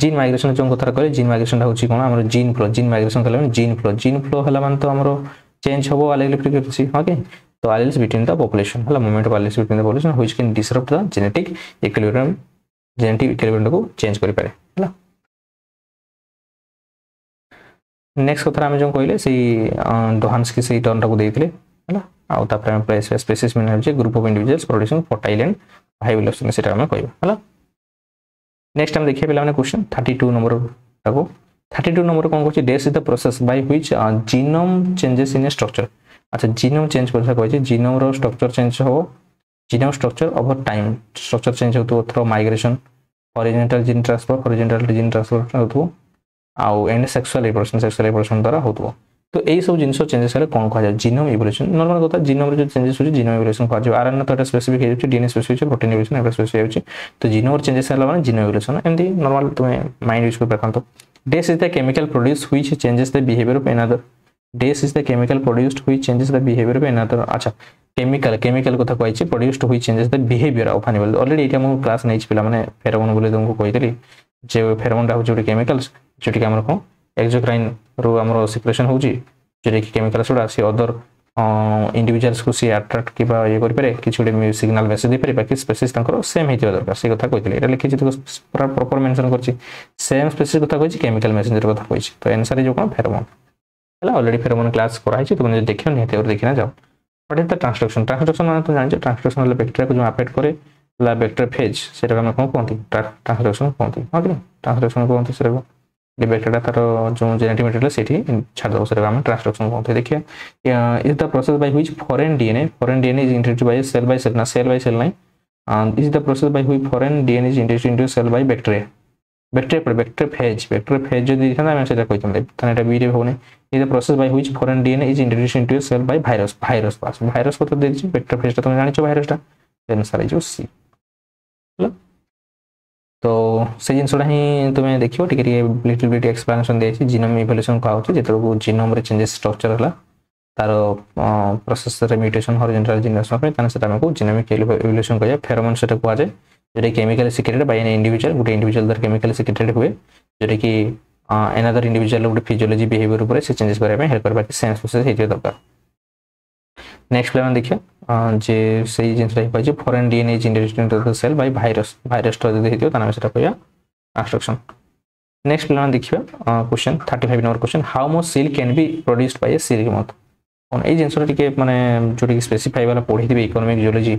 ଜିନ୍ ମାଇଗ୍ରେସନ୍ ଯେଉଁ କଥାଟା କହିଲେ ଜିନ୍ ମାଇଗ୍ରେସନ୍ଟା ହେଉଛି କ'ଣ ଆମର ଜିନ୍ ଫ୍ଲୋ ଜିନ୍ ମାଇଗ୍ରେସନ୍ କହିଲେ ଜିନ୍ ଫ୍ଲୋ ଜିନ୍ ଫ୍ଲୋ ହେଲା ମାନେ ତ ଆମର ଚେଞ୍ଜ ହେବ ଆଲେଗ୍ରିଫିକେସନ୍ ହଁ କି तो alleles between the population hello moment of alleles between the population which can disrupt the genetic equilibrium genetic equilibrium को चेंज करि पारे हला नेक्स्ट कथा हम जो कहले से डोहान्स की से टर्न को देथिले हला आउ तापर प्राइम प्लेस स्पीशीज मीन है group of individuals producing fertile and high velocity सेटा हम कहबा हला नेक्स्ट हम देखिए पिला माने क्वेश्चन 32 नंबर ताको 32 नंबर कोन कहछ this is the process by which genome changes in a structure আচ্ছা জিনোম চেঞ্জ কথা কয়েছে জিনোমর স্ট্রকচর চেঞ্জ হব genome structure over time structure change হতো through migration original gene transfer original gene transfer হতো আউ and sexual reproduction sexual reproduction দ্বারা হতো তো এই সব জিনিস চেঞ্জেস হলে কোন কোয়া জিনোম ইভোলিউশন নর্মাল কথা জিনোমর যে চেঞ্জেস হচ্ছে জিনোম ইভোলিউশন কোয়া যায় আরএনএ তো এটা স্পেসিফিক হয়ে যাচ্ছে ডিএনএ স্পেসিফিক হচ্ছে প্রোটিন ইভোলিউশন এটা স্পেসিফিক হচ্ছে তো জিনোমর চেঞ্জেস হলে মানে জিনোম ইভোলিউশন এমনি নর্মাল তুমি মাইন্ড ইউজ করে রাখতো this is the chemical produce which changes the behaviour of another this is the chemical produced which changes the behaviour of another আচ্ছা কেমিক্যাল কেমিক্যাল কথা কয়েছি produced which changes the behaviour of animal already এটা আমার class নেইছি পিলা মানে pheromone বলে তোমাকে কইতেলি যে ফেরোমনটা হচ্ছে গোটে কেমিক্যালস যেটিকি আমার কোন এক্সোক্রাইন রু আমার সিক্রেশন হচ্ছে যেটা কি কেমিক্যালস গুলা সে অদর ইন্ডিভিজুয়ালস কু সি আট্রাক্ট কিংবা ইয়ে করিপারে কিছু গোটে সিগনাল মেসেজ দিয়ে বাকি স্পেসিস তাঁর সেম হয়েছে দরকার সেই কথা কইলে এটা লিখিছি তো পুরা প্রপর মেনশন করছি সেম স্পেসিস কথা কইছি কেমিক্যাল মেসেঞ্জর কথা কইছি তো এনসার ইজ কোন ফেরোমন ହେଲା ଅଲରେଡ଼ି ଫେରୋମୋନ୍ କ୍ଲାସ୍ କରାହେଇଛି ତୁମେ ଯଦି ଦେଖିନ ନିହାତି ଭାବରେ ଦେଖିନା ଯାଅ ହଟ୍ ଇଜ୍ ଦ ଟ୍ରାନ୍ସଡକ୍ସନ୍ ଟ୍ରାନ୍ସଡକ୍ସନ୍ ମାନେ ତୁମେ ଜାଣିଛ ଟ୍ରାନ୍ସଡକ୍ସନ୍ ହେଲେ ବ୍ୟାକ୍ଟେରିଆକୁ ଯେଉଁ ଆଫେକ୍ଟ କରେ ହେଲା ବ୍ୟାକ୍ଟେରିଆ ଫେଜ୍ ସେଟାକୁ ଆମେ କ'ଣ କୁହନ୍ତି ଟ୍ରାନ୍ସଡକ୍ସନ୍ କୁହନ୍ତି ହଁ କି ଟ୍ରାନ୍ସଡକ୍ସନ୍ କୁହନ୍ତି ସେଟାକୁ ବ୍ୟାକ୍ଟେରିଆ ତାର ଯେଉଁ ଜେନେଟିକ୍ ମେଟେରିଆଲ୍ ସେଇଠି ଛାଡ଼ିଦେବ ସେଟାକୁ ଆମେ ଟ୍ରାନ୍ସଡକ୍ସନ୍ କୁହନ୍ତି ଦେଖିବା is the process by which foreign DNA foreign DNA is introduce by cell by cell ନା ସେଲ୍ ବାଇ ସେଲ୍ ନାହିଁ is the process by which foreign DNA is introduce into cell by bacteria vector vector phage vector phage যদি দিতাম আমি সেটা কইতাম তাহলে এটা বিডি হবে is the process by which foreign DNA is introduce into a cell by virus virus pass virus কত দিয়েছি ভেক্টর ফেজটা তুমি জানিছো ভাইরাসটা দেন স্যার এই যে সি তো সেই জিনিসটা ହିଁ তুমি দেখিও ଟିକେ ଟିକେ লিটল বিট এক্সপ্লানেশন দিয়েছি জিনোম ইভলিউশন কোৱা ହେଉଛି ଯେତେବେଳକୁ জিনোমରେ চেঞ্জেস স্ট্রাকচার হলা তার প্রসেসরে মিউটেশন হরিজন্টাল জিনোম ପାଇଁ তাহলে সেটা আমাকে জিনোমিক ইভলিউশন କୁହାଯାଏ ফেরোমন সেটা কোয়া যায় যেটা chemically secreted by an individual গোটে ইন্ডিভিজুয়াল দ্বারা কেমিক্যালি সিক্রেটেড হুয়ে যেটাকি এনাদর ইন্ডিভিজুয়াল গোটে ফিজিওলোজি বিহেভিয়ার উপরে সে চেঞ্জেস করা হেল্প করে বাকি সেন্স প্রসেস ହେଇଥିବା দরকার নেক্সট প্লে আমি দেখিবা যে সেই জিনিসটা হইপা যে foreign DNA is interested to the cell by virus ভাইরাসটা যদি ହେଇଥିବ তাহলে আমি সেটা কইয়া ইনস্ট্রাকশন নেক্সট প্লে আমি দেখিবা কোশ্চেন 35 নম্বর question how much silk can be produced by a silk remote এই জিনিসটা টিকে মানে যেটা স্পেসিফাই বালা পড়াইবে ইকোনমিক জিওলজি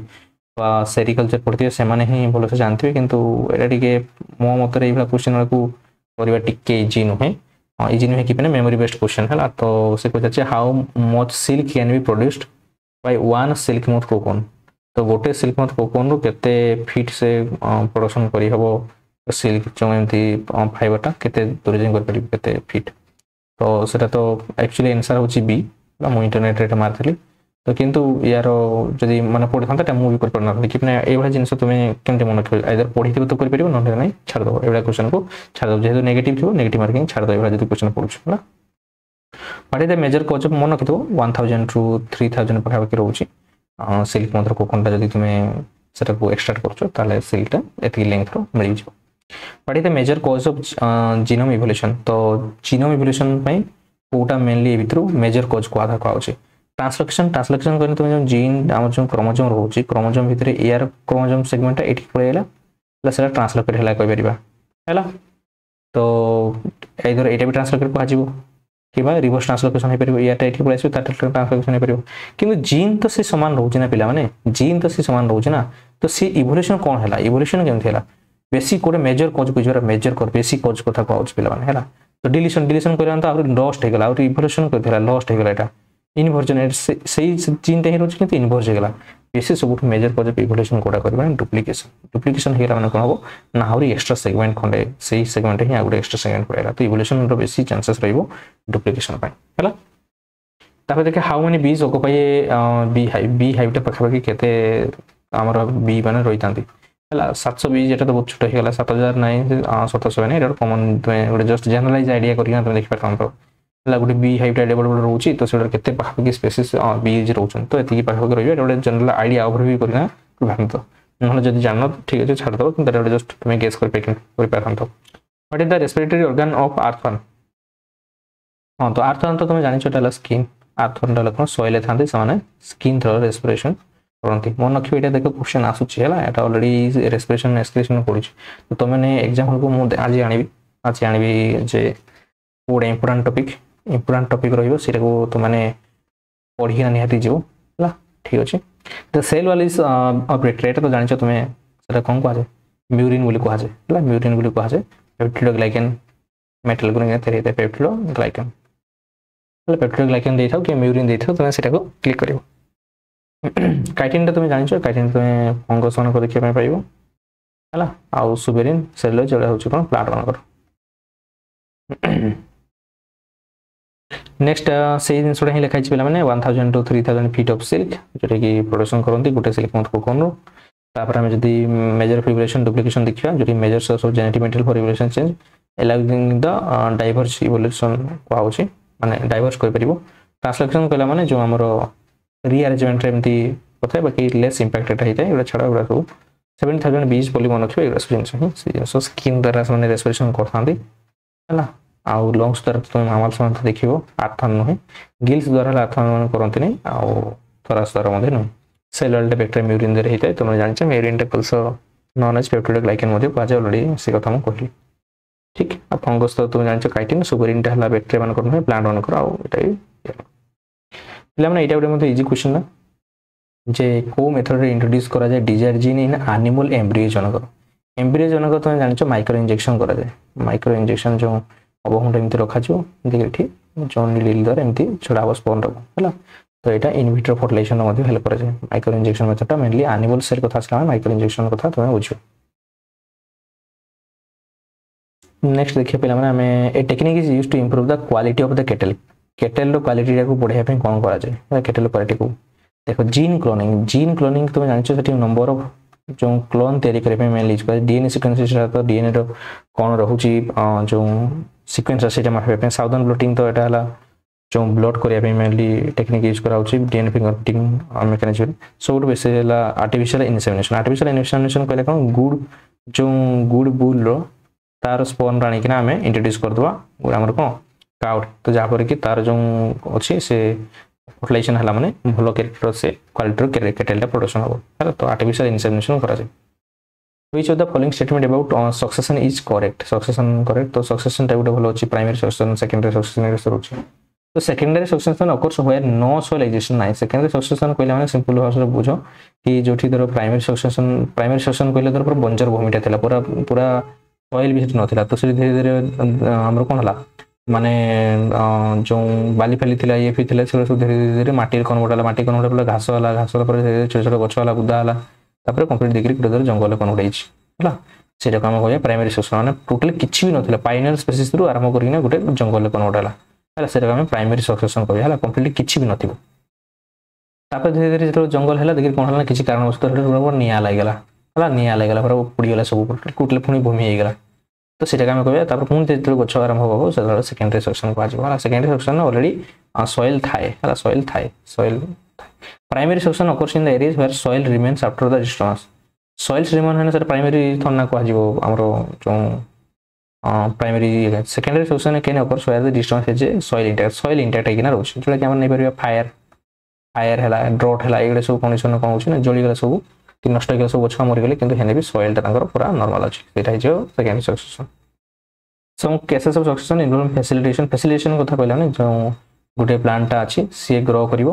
सेरिकलचर पढ़ते से भलसे जानते हैं कि मो मत क्वेश्चन करवा टे इजी नुहे इजी नुहे कि मेमोरी बेस्ड क्वेश्चन है तो से पचारे how much silk can be produced by one silk moth cocoon तो गोटे सिल्क मथ कोकोन रु के फिट से प्रडक्शन करहब सिल्क जो एमती फाइबरटा के फिट तो सैटा तो एक्चुअली एनसर हूँ मुझ इंटरनेट मारी ତ କିନ୍ତୁ ୟାର ଯଦି ମାନେ ପଢ଼ିଥାନ୍ତା ଏଇଟା ମୁଁ ବି କି କିମ୍ବା ଏଇଭଳିଆ ଜିନିଷ ତୁମେ କେମିତି ମନେ ରଖିବ ଆଇଦର ପଢ଼ିଥିବ ତ କରିପାରିବ ନହେଲେ ନାହିଁ ଛାଡ଼ିଦେବ ଏଭଳିଆ କ୍ୱେଶ୍ଚନକୁ ଛାଡ଼ିଦେବ ଯେହେତୁ ନେଗେଟିଭ ଥିବ ନେଗେଟିଭ୍ ମାର୍କିଂ ଛାଡ଼ିଦେବ ଏଇଭଳିଆ ଯଦି କ୍ୱେଶ୍ଚନ ପଡ଼ୁଛୁ ହେଲା ବାଟ୍ ଏଇଟା ମେଜର କୋଚ୍ ମନେ ରଖିଥିବ ୱାନ୍ ଥାଉଜେଣ୍ଡରୁ ଥ୍ରୀ ଥାଉଜେଣ୍ଡ ପାଖାପାଖି ରହୁଛି ସିଲ୍କ ମଧ୍ୟ କୋକନଟା ଯଦି ତୁମେ ସେଟାକୁ ଏକ୍ସଟ୍ରାକ୍ଟ କରୁଛ ତାହେଲେ ସିଲ୍କଟା ଏତିକି ଲେନ୍ଥର ମିଳିଯିବ ବାଟ୍ ଏଇଟା major cause of genome evolution ତ ଜିନମ ଇଭଲ୍ୟୁସନ୍ ପାଇଁ କେଉଁଟା ମେନଲି ଏ ଭିତରୁ ମେଜର କୋଜ୍ କୁହା କୁହାଯାଉଛି ट्रांसलेक्शन ट्रांसलेक्शन कहने जो जीन आम जो क्रमजम रोच क्रमजम भितर इार क्रमजम सेगमेंटा ये पलैला प्लस ट्रांसलेक्ट है कहीपर है तो यहीदर ये भी ट्रांसलेक्ट कह कि रिवर्स ट्रांसलेक्शन हो पार्टी हो कि जीन तो सी सामान रोचना पे जीन तो सी सामान रोचना तो सी इवल्यूशन कौन है इवोल्यूशन केमती है बेसी मेजर कज को मेजर कर बेसी कज कथ कह पे तो डिलीसन डिलीसन कर लस्ट होगा इवल्यूशन कर लस्ट होगा यहाँ ଇନଭର୍ଜନ୍ ସେଇ ଜିନ୍ଟା ହିଁ ରହୁଛି କିନ୍ତୁ ଇନଭର୍ସ ହେଇଗଲା ବେଶୀ ସବୁଠୁ ମେଜର ପର୍ଯ୍ୟନ୍ତ ଇଭଲ୍ୟୁସନ କୋଉଟା କରିବ ମାନେ ଡୁପ୍ଲିକେସନ ଡୁପ୍ଲିକେସନ ହେଇଗଲା ମାନେ କ'ଣ ହବ ନା ଆହୁରି ଏକ୍ସଟ୍ରା ସେଗମେଣ୍ଟ ଖଣ୍ଡେ ସେଇ ସେଗମେଣ୍ଟ ହିଁ ଆଉ ଗୋଟେ ଏକ୍ସଟ୍ରା ସେଗମେଣ୍ଟ ପଳେଇଲା ତ ଇଭଲ୍ୟୁସନର ବେଶୀ ଚାନ୍ସେସ୍ ରହିବ ଡୁପ୍ଲିକେସନ ପାଇଁ ହେଲା ତାପରେ ଦେଖେ ହାଉ ମାନେ ବିଜ୍ ଅକୋପାଇ ବି ହାଇଭ୍ ବି ହାଇଭ୍ଟା ପାଖାପାଖି କେତେ ଆମର ବି ମାନେ ରହିଥାନ୍ତି ହେଲା ସାତଶହ ବିଜ୍ ଏଇଟା ତ ବହୁତ ଛୋଟ ହେଇଗଲା ସାତ ହଜାର ନାଇଁ ସତରଶହ ନାଇଁ ଏଇଟା ଗୋଟେ କମନ୍ ତୁମେ ଗୋଟେ ଜଷ୍ଟ ଜେନେରାଲାଇଜ୍ ଆଇଡ଼ିଆ କରିକିନା ତୁମେ ଦେଖିପାରିଥାନ୍ତ ହେଲା ଗୋଟେ ବି ହାଇବ୍ରିଡ୍ ବଡ଼ ରହୁଛି ତ ସେଇଟା କେତେ ପାଖାପାଖି ସ୍ପେସିସ୍ ବି ଏଜ୍ ରହୁଛନ୍ତି ତ ଏତିକି ପାଖାପାଖି ରହିବେ ଏଇଟା ଗୋଟେ ଜେନେରାଲ୍ ଆଇଡ଼ିଆ ବି କରିକିନା ଭାବନ୍ତ ନହେଲେ ଯଦି ଜାଣିନ ଠିକ୍ ଅଛି ଛାଡ଼ିଦେବ କିନ୍ତୁ ଏଇଟା ଗୋଟେ ଜଷ୍ଟ ତୁମେ ଗେସ୍ କରିପାରିଥାନ୍ତ what is the respiratory organ of earthworm ହଁ ତ ଆର୍ଥୱାନ୍ ତ ତୁମେ ଜାଣିଛ ଏଇଟା ହେଲା ସ୍କିନ୍ ଆର୍ଥୱାନ୍ଟା ହେଲା କ'ଣ ସଏଲେ ଥାନ୍ତି ସେମାନେ ସ୍କିନ୍ ଥ୍ରୋରେ ରେସ୍ପିରେସନ୍ କରନ୍ତି ମନେ ରଖିବେ ଏଇଟା ଦେଖ କୋଶ୍ଚିନ୍ ଆସୁଛି ହେଲା ଏଇଟା ଅଲରେଡ଼ି ରେସ୍ପିରେସନ୍ ଏକ୍ସକ୍ରିସନ୍ କରୁଛି ତ ତୁମେ ଏକ୍ଜାମ୍ପଲ୍କୁ ମୁଁ ଆଜି ଆଣିବି ଆଜି ଆଣିବି ଯେ ଗୋଟେ ଇମ୍ପୋର୍ଟାଣ୍ଟ ଟପିକ୍ ইম্পর্টাট টপিক রহব সেটাকে তোমাকে পড়িকিনা নিহতি যাব হল ঠিক আছে দ সেল ওয়াল ইজ অপরেটেড এটা তো জানিছ তুমি সেটা কম কুহাযায় ମ୍ୟୁରିନ୍ ବୋଲି କୁହାଯାଏ ହେଲା ମ୍ୟୁରିନ୍ ବୋଲି କୁହାଯାଏ ପେପ୍ଟିଡୋଗ୍ଲାଇକେନ୍ ମେଟାଲ୍ ଗୁଣ ତିଆରି ହେଇଥାଏ ପେପ୍ଟିଡୋଗ୍ଲାଇକେନ୍ ହେଲେ ପେପ୍ଟିଡୋଗ୍ଲାଇକେନ୍ ଦେଇଥାଉ କି ମ୍ୟୁରିନ୍ ଦେଇଥାଉ ତୁମେ ସେଟାକୁ କ୍ଲିକ୍ କରିବ କାଇଟିନ୍ଟା ତୁମେ ଜାଣିଛ କାଇଟିନ୍ ତୁମେ ଅଙ୍ଗସମାନଙ୍କୁ ଦେଖିବା ପାଇଁ ପାଇବ ହେଲା ଆଉ ସୁବେରିନ୍ ସେଲୋ ଯେଉଁଟା ହେଉଛି କ'ଣ ପ୍ଲାଟ୍ ମାନଙ୍କର নেক্সট সেই জিনিসটা ହିଁ ଲେଖା ହେଇଛି ପିଲାମାନେ one thousand two three thousand feet of silk ଯେଉଁଟାକି ପ୍ରଡକ୍ସନ୍ କରନ୍ତି ଗୋଟେ ସିଲ୍କ ମଥକୁ କ'ଣ ତାପରେ ଆମେ ଯଦି ମେଜର ଫିବ୍ରେସନ୍ ଡୁପ୍ଲିକେସନ୍ ଦେଖିବା ଯେଉଁଠି major source of genetic material for revolution change ଏଲାଉଜିଂ ଦ ଡାଇଭର୍ସ ଇଭଲ୍ୟୁସନ୍ କୁହାହେଉଛି ମାନେ ଡାଇଭର୍ସ କରିପାରିବ ଟ୍ରାନ୍ସଲେକ୍ସନ୍ କହିଲା ମାନେ ଯେଉଁ ଆମର ରିଆରେଞ୍ଜମେଣ୍ଟରେ ଏମିତି କଥା ବାକି ଲେସ୍ ଇମ୍ପାକ୍ଟେଡ଼ ହେଇଥାଏ ଏଗୁଡ଼ା ଛଡ଼ା ଏଗୁଡ଼ା ସବୁ ସେଭେନ୍ ଥାଉଜେଣ୍ଡ ବିଜ୍ ବୋଲି ମନେ ରଖିବା ଏଗୁଡ଼ା ସବୁ ଜିନିଷ ହିଁ ସେ ଜିନିଷ ସ୍କିନ୍ ଦ୍ୱାରା ସେମାନେ ରେସ୍ପିରେସନ୍ କରିଥାନ୍ତି ହେଲା ଆଉ ଲଙ୍ଗସ୍ ଦ୍ୱାରା ତୁମେ ମାମାଲ ସମାନ ଦେଖିବ ଆର୍ଥାନ୍ ନୁହେଁ ଗିଲ୍ସ ଦ୍ୱାରା ହେଲେ ଆର୍ଥାନ୍ ମାନେ କରନ୍ତିନି ଆଉ ଥରାସ ଦ୍ୱାରା ମଧ୍ୟ ନୁହେଁ ସେଲ୍ ଅଲ୍ଟା ବ୍ୟାକ୍ଟେରିଆ ମ୍ୟୁରିନ୍ ଦେହରେ ହେଇଥାଏ ତୁମେ ଜାଣିଛ ମ୍ୟୁରିନ୍ ଟେପଲ୍ସ ନନ୍ ଏଜ୍ ପେପ୍ଟୋଡିକ୍ ଲାଇକେନ୍ ମଧ୍ୟ କୁହାଯାଏ ଅଲରେଡ଼ି ସେ କଥା ମୁଁ କହିଲି ଠିକ୍ ଆଉ ଫଙ୍ଗସ୍ ତ ତୁମେ ଜାଣିଛ କାଇଟିନ୍ ସୁଗରିନ୍ଟା ହେଲା ବ୍ୟାକ୍ଟେରିଆ ମାନଙ୍କର ନୁହେଁ ପ୍ଲାଣ୍ଟ ମାନଙ୍କର ଆଉ ଏଇଟା ବି ପିଲାମାନେ ଏଇଟା ଗୋଟେ ମଧ୍ୟ ଇଜି କ୍ୱେଶ୍ଚନ୍ ନା ଯେ କେଉଁ ମେଥଡ଼ରେ ଇଣ୍ଟ୍ରୋଡ୍ୟୁସ୍ କରାଯାଏ ଡିଜାର୍ଜିନ୍ ଇନ୍ ଆନିମଲ୍ ଏମ୍ବ୍ରିଓ ଜନକ ଏମ୍ବ୍ରିଓ ଜନକ ତୁମେ ଜାଣିଛ ମାଇକ୍ରୋ ଇଞ୍ଜେକ୍ସନ୍ କରାଯାଏ ମାଇକ୍ରୋ ଇଞ୍ଜେକ୍ସନ୍ ଯେଉଁ ହବ ଘଣ୍ଟା ଏମିତି ରଖାଯିବ ଏମିତିକି ଏଠି ଜହ୍ନି ଲିଲ୍ ଦ୍ୱାରା ଏମିତି ଛଡ଼ା ହବ ସ୍ପନ୍ ହବ ହେଲା ତ ଏଇଟା ଇନଭିଟ୍ରୋ ଫର୍ଟିଲାଇଜେସନ୍ ମଧ୍ୟ ହେଲ୍ପ କରାଯାଏ ମାଇକ୍ରୋ ଇଞ୍ଜେକ୍ସନ୍ ମେଥଡ଼ଟା ମେନଲି ଆନିମଲ୍ ସେଲ୍ କଥା ଆସିଲା ଆମେ ମାଇକ୍ରୋ ଇଞ୍ଜେକ୍ସନ୍ କଥା ତୁମେ ବୁଝିବ ନେକ୍ସଟ ଦେଖିବା ପିଲାମାନେ ଆମେ a technique is use to improve the quality of the kettle କେଟେଲ୍ର କ୍ୱାଲିଟିଟାକୁ ବଢ଼ାଇବା ପାଇଁ କ'ଣ କରାଯାଏ କେଟେଲ୍ କ୍ୱାଲିଟିକୁ ଦେଖ ଜିନ୍ କ୍ଲୋନିଂ ଜିନ୍ କ୍ଲୋନିଂ ତୁମେ ଜାଣିଛ ସେଠି ନମ୍ବର ଅଫ୍ ଯେଉଁ କ୍ଲୋନ୍ ତିଆରି କରିବା ପାଇଁ ମେନ୍ ୟୁଜ୍ କରାଯାଏ ଡିଏନ୍ଏ ସିକ୍ୱେନ୍ସ ସେଟା ତ ଡିଏନ୍ଏର କ'ଣ ରହୁଛି ଯେଉଁ ସିକ୍ୱେନ୍ସ ସେଇଟା ମାପିବା ପାଇଁ ସାଉଦର୍ନ ବ୍ଲଟିଂ ତ ଏଇଟା ହେଲା ଯେଉଁ ବ୍ଲଡ୍ କରିବା ପାଇଁ ମେନ୍ଲି ଟେକ୍ନିକ୍ ୟୁଜ୍ କରାହେଉଛି ଡିଏନ୍ ଫିଙ୍ଗର୍ ପ୍ରିଣ୍ଟିଂ ମେକାନିଜମ୍ ସବୁଠୁ ବେଶୀ ହେଲା ଆର୍ଟିଫିସିଆଲ୍ ଇନସେମିନେସନ୍ ଆର୍ଟିଫିସିଆଲ୍ ଇନସେମିନେସନ୍ କହିଲେ କ'ଣ ଗୁଡ୍ ଯେଉଁ ଗୁଡ୍ ବୁଲ୍ର ତାର ସ୍ପନ୍ର ଆଣିକିନା ଆମେ ଇଣ୍ଟ୍ରୋଡ୍ୟୁସ୍ କରିଦେବା ଆମର କ'ଣ କାଉଟ୍ ତ ଯାହାଫଳରେ କି ତାର ଯେଉଁ ଅଛି ସେ ଫର୍ଟିଲାଇଜେସନ୍ ହେଲା ମାନେ ଭଲ କ୍ୟାରେକ୍ଟର ସେ କ୍ୱାଲିଟିର କ୍ୟାଟେଲଟା ପ୍ରଡକ୍ସନ୍ ହେବ ହେଲା ତ ଆର୍ଟିଫିସିଆଲ ଇନସେମିନେସନ୍ କରାଯାଏ which of the following statement about uh, succession is correct succession correct so succession type ଗୋଟେ ଭଲ ଅଛି primary succession secondary succession ଏଗୁଡ଼ା ସବୁ ଅଛି ତ ସେକେଣ୍ଡାରୀ ସକ୍ସେସନ୍ ଅକୋର୍ସ ହୁଏ ନୋ ସୋଲାଇଜେସନ୍ ନାହିଁ ସେକେଣ୍ଡାରୀ ସକ୍ସେସନ୍ କହିଲେ ମାନେ ସିମ୍ପଲ ଭାଷାରେ ବୁଝ କି ଯେଉଁଠି ଧର ପ୍ରାଇମେରୀ ସକ୍ସେସନ୍ ପ୍ରାଇମେରୀ ସକ୍ସେସନ୍ କହିଲେ ଧର ପୁରା ବଞ୍ଜର ଭୂମିଟା ଥିଲା ପୁରା ପୁରା ସଏଲ୍ ବି ସେଠି ନଥିଲା ତ ସେଠି ଧୀରେ ଧୀରେ ଆମର କ'ଣ ହେଲା ମାନେ ଯେଉଁ ବାଲି ଫାଲି ଥିଲା ଇଏ ଫି ଥିଲା ସେଗୁଡ଼ା ସବୁ ଧୀରେ ଧୀରେ ଧୀରେ ମାଟିରେ କନଭର୍ଟ ହେଲା ମାଟି କନଭର୍ଟ ହେଲା ଘାସ ହେଲା ଘାସ ହେଲା ପରେ ଛୋଟ ଛୋଟ ଗଛ ହେଲା ବୁଦା ହେଲା ତାପରେ କମ୍ପ୍ଲିଟ୍ ଦେଇକିରି ଗୋଟେ ଧର ଜଙ୍ଗଲ କନଭର୍ଟ ହେଇଛି ହେଲା ସେଟାକୁ ଆମେ କହିବା ପ୍ରାଇମେରୀ ସୋର୍ସ ମାନେ ଟୋଟାଲି କିଛି ବି ନଥିଲା ପାଇନିୟର ସ୍ପେସିସ୍ରୁ ଆରମ୍ଭ କରିକିନା ଗୋଟେ ଜଙ୍ଗଲ କନଭର୍ଟ ହେଲା ହେଲା ସେଟାକୁ ଆମେ ପ୍ରାଇମେରୀ ସକ୍ସେସନ୍ କରିବା ହେଲା କମ୍ପ୍ଲିଟଲି କିଛି ବି ନଥିବ ତାପରେ ଧୀରେ ଧୀରେ ଯେତେବେଳେ ଜଙ୍ଗଲ ହେଲା ଦେଖିକି କ'ଣ ହେଲା କିଛି କାରଣବଶତଃ ସେଠୁ ନିଆଁ ଲାଗିଗଲା ହେଲା ନିଆଁ ଲାଗିଗଲା ପରେ ପୋଡ଼ିଗଲା ସବୁ ଟୋଟାଲି ପୁଣି ଭୂମି ହେଇଗଲା তো সেটাকে আমি କରିବା ତାପରେ ପୁଣି ଯେତେବେଳେ ଗଛ ଆରମ୍ଭ ହେବ ସେତେବେଳେ ସେକେଣ୍ଡାରୀ ସେକ୍ସନ୍ କୁହାଯିବ ହେଲା ସେକେଣ୍ଡାରୀ ସେକ୍ସନ୍ ଅଲରେଡ଼ି ସଏଲ୍ ଥାଏ ହେଲା ସଏଲ୍ ଥାଏ soil primary section occurs in the areas where soil remains after the disturbance soils remain ହେଲେ ସେଟା ପ୍ରାଇମେରୀ ଥଣ୍ଡା କୁହାଯିବ ଆମର ଯେଉଁ primary secondary section can occurs where the disturbance ହେଇଛି ସଏଲ୍ ଇଣ୍ଟାକ୍ଟ ସଏଲ୍ ଇଣ୍ଟାକ୍ଟ ହେଇକିନା ରହୁଛି ଯେଉଁଟାକି ଆମେ ନେଇପାରିବା ଫାୟାର ଫାୟାର ହେଲା ଡ୍ରଟ୍ ହେଲା ଏଗୁଡ଼ା ସବୁ କଣ୍ଡିସନ୍ କ'ଣ ହେଉଛି ନା ଜଳିଗଲା ସବୁ କି ନଷ୍ଟ ହେଇଗଲେ ସବୁ ଗଛ ମରିଗଲେ କିନ୍ତୁ ହେଲେ ବି ସଏଲଟା ତାଙ୍କର ପୁରା ନର୍ମାଲ୍ ଅଛି ସେଇଟା ହେଇଯିବ second succession some cases of succession involve facilitation facilitation କଥା କହିଲା ମାନେ ଯେଉଁ ଗୋଟେ ପ୍ଲାଣ୍ଟଟା ଅଛି ସିଏ ଗ୍ରୋ କରିବ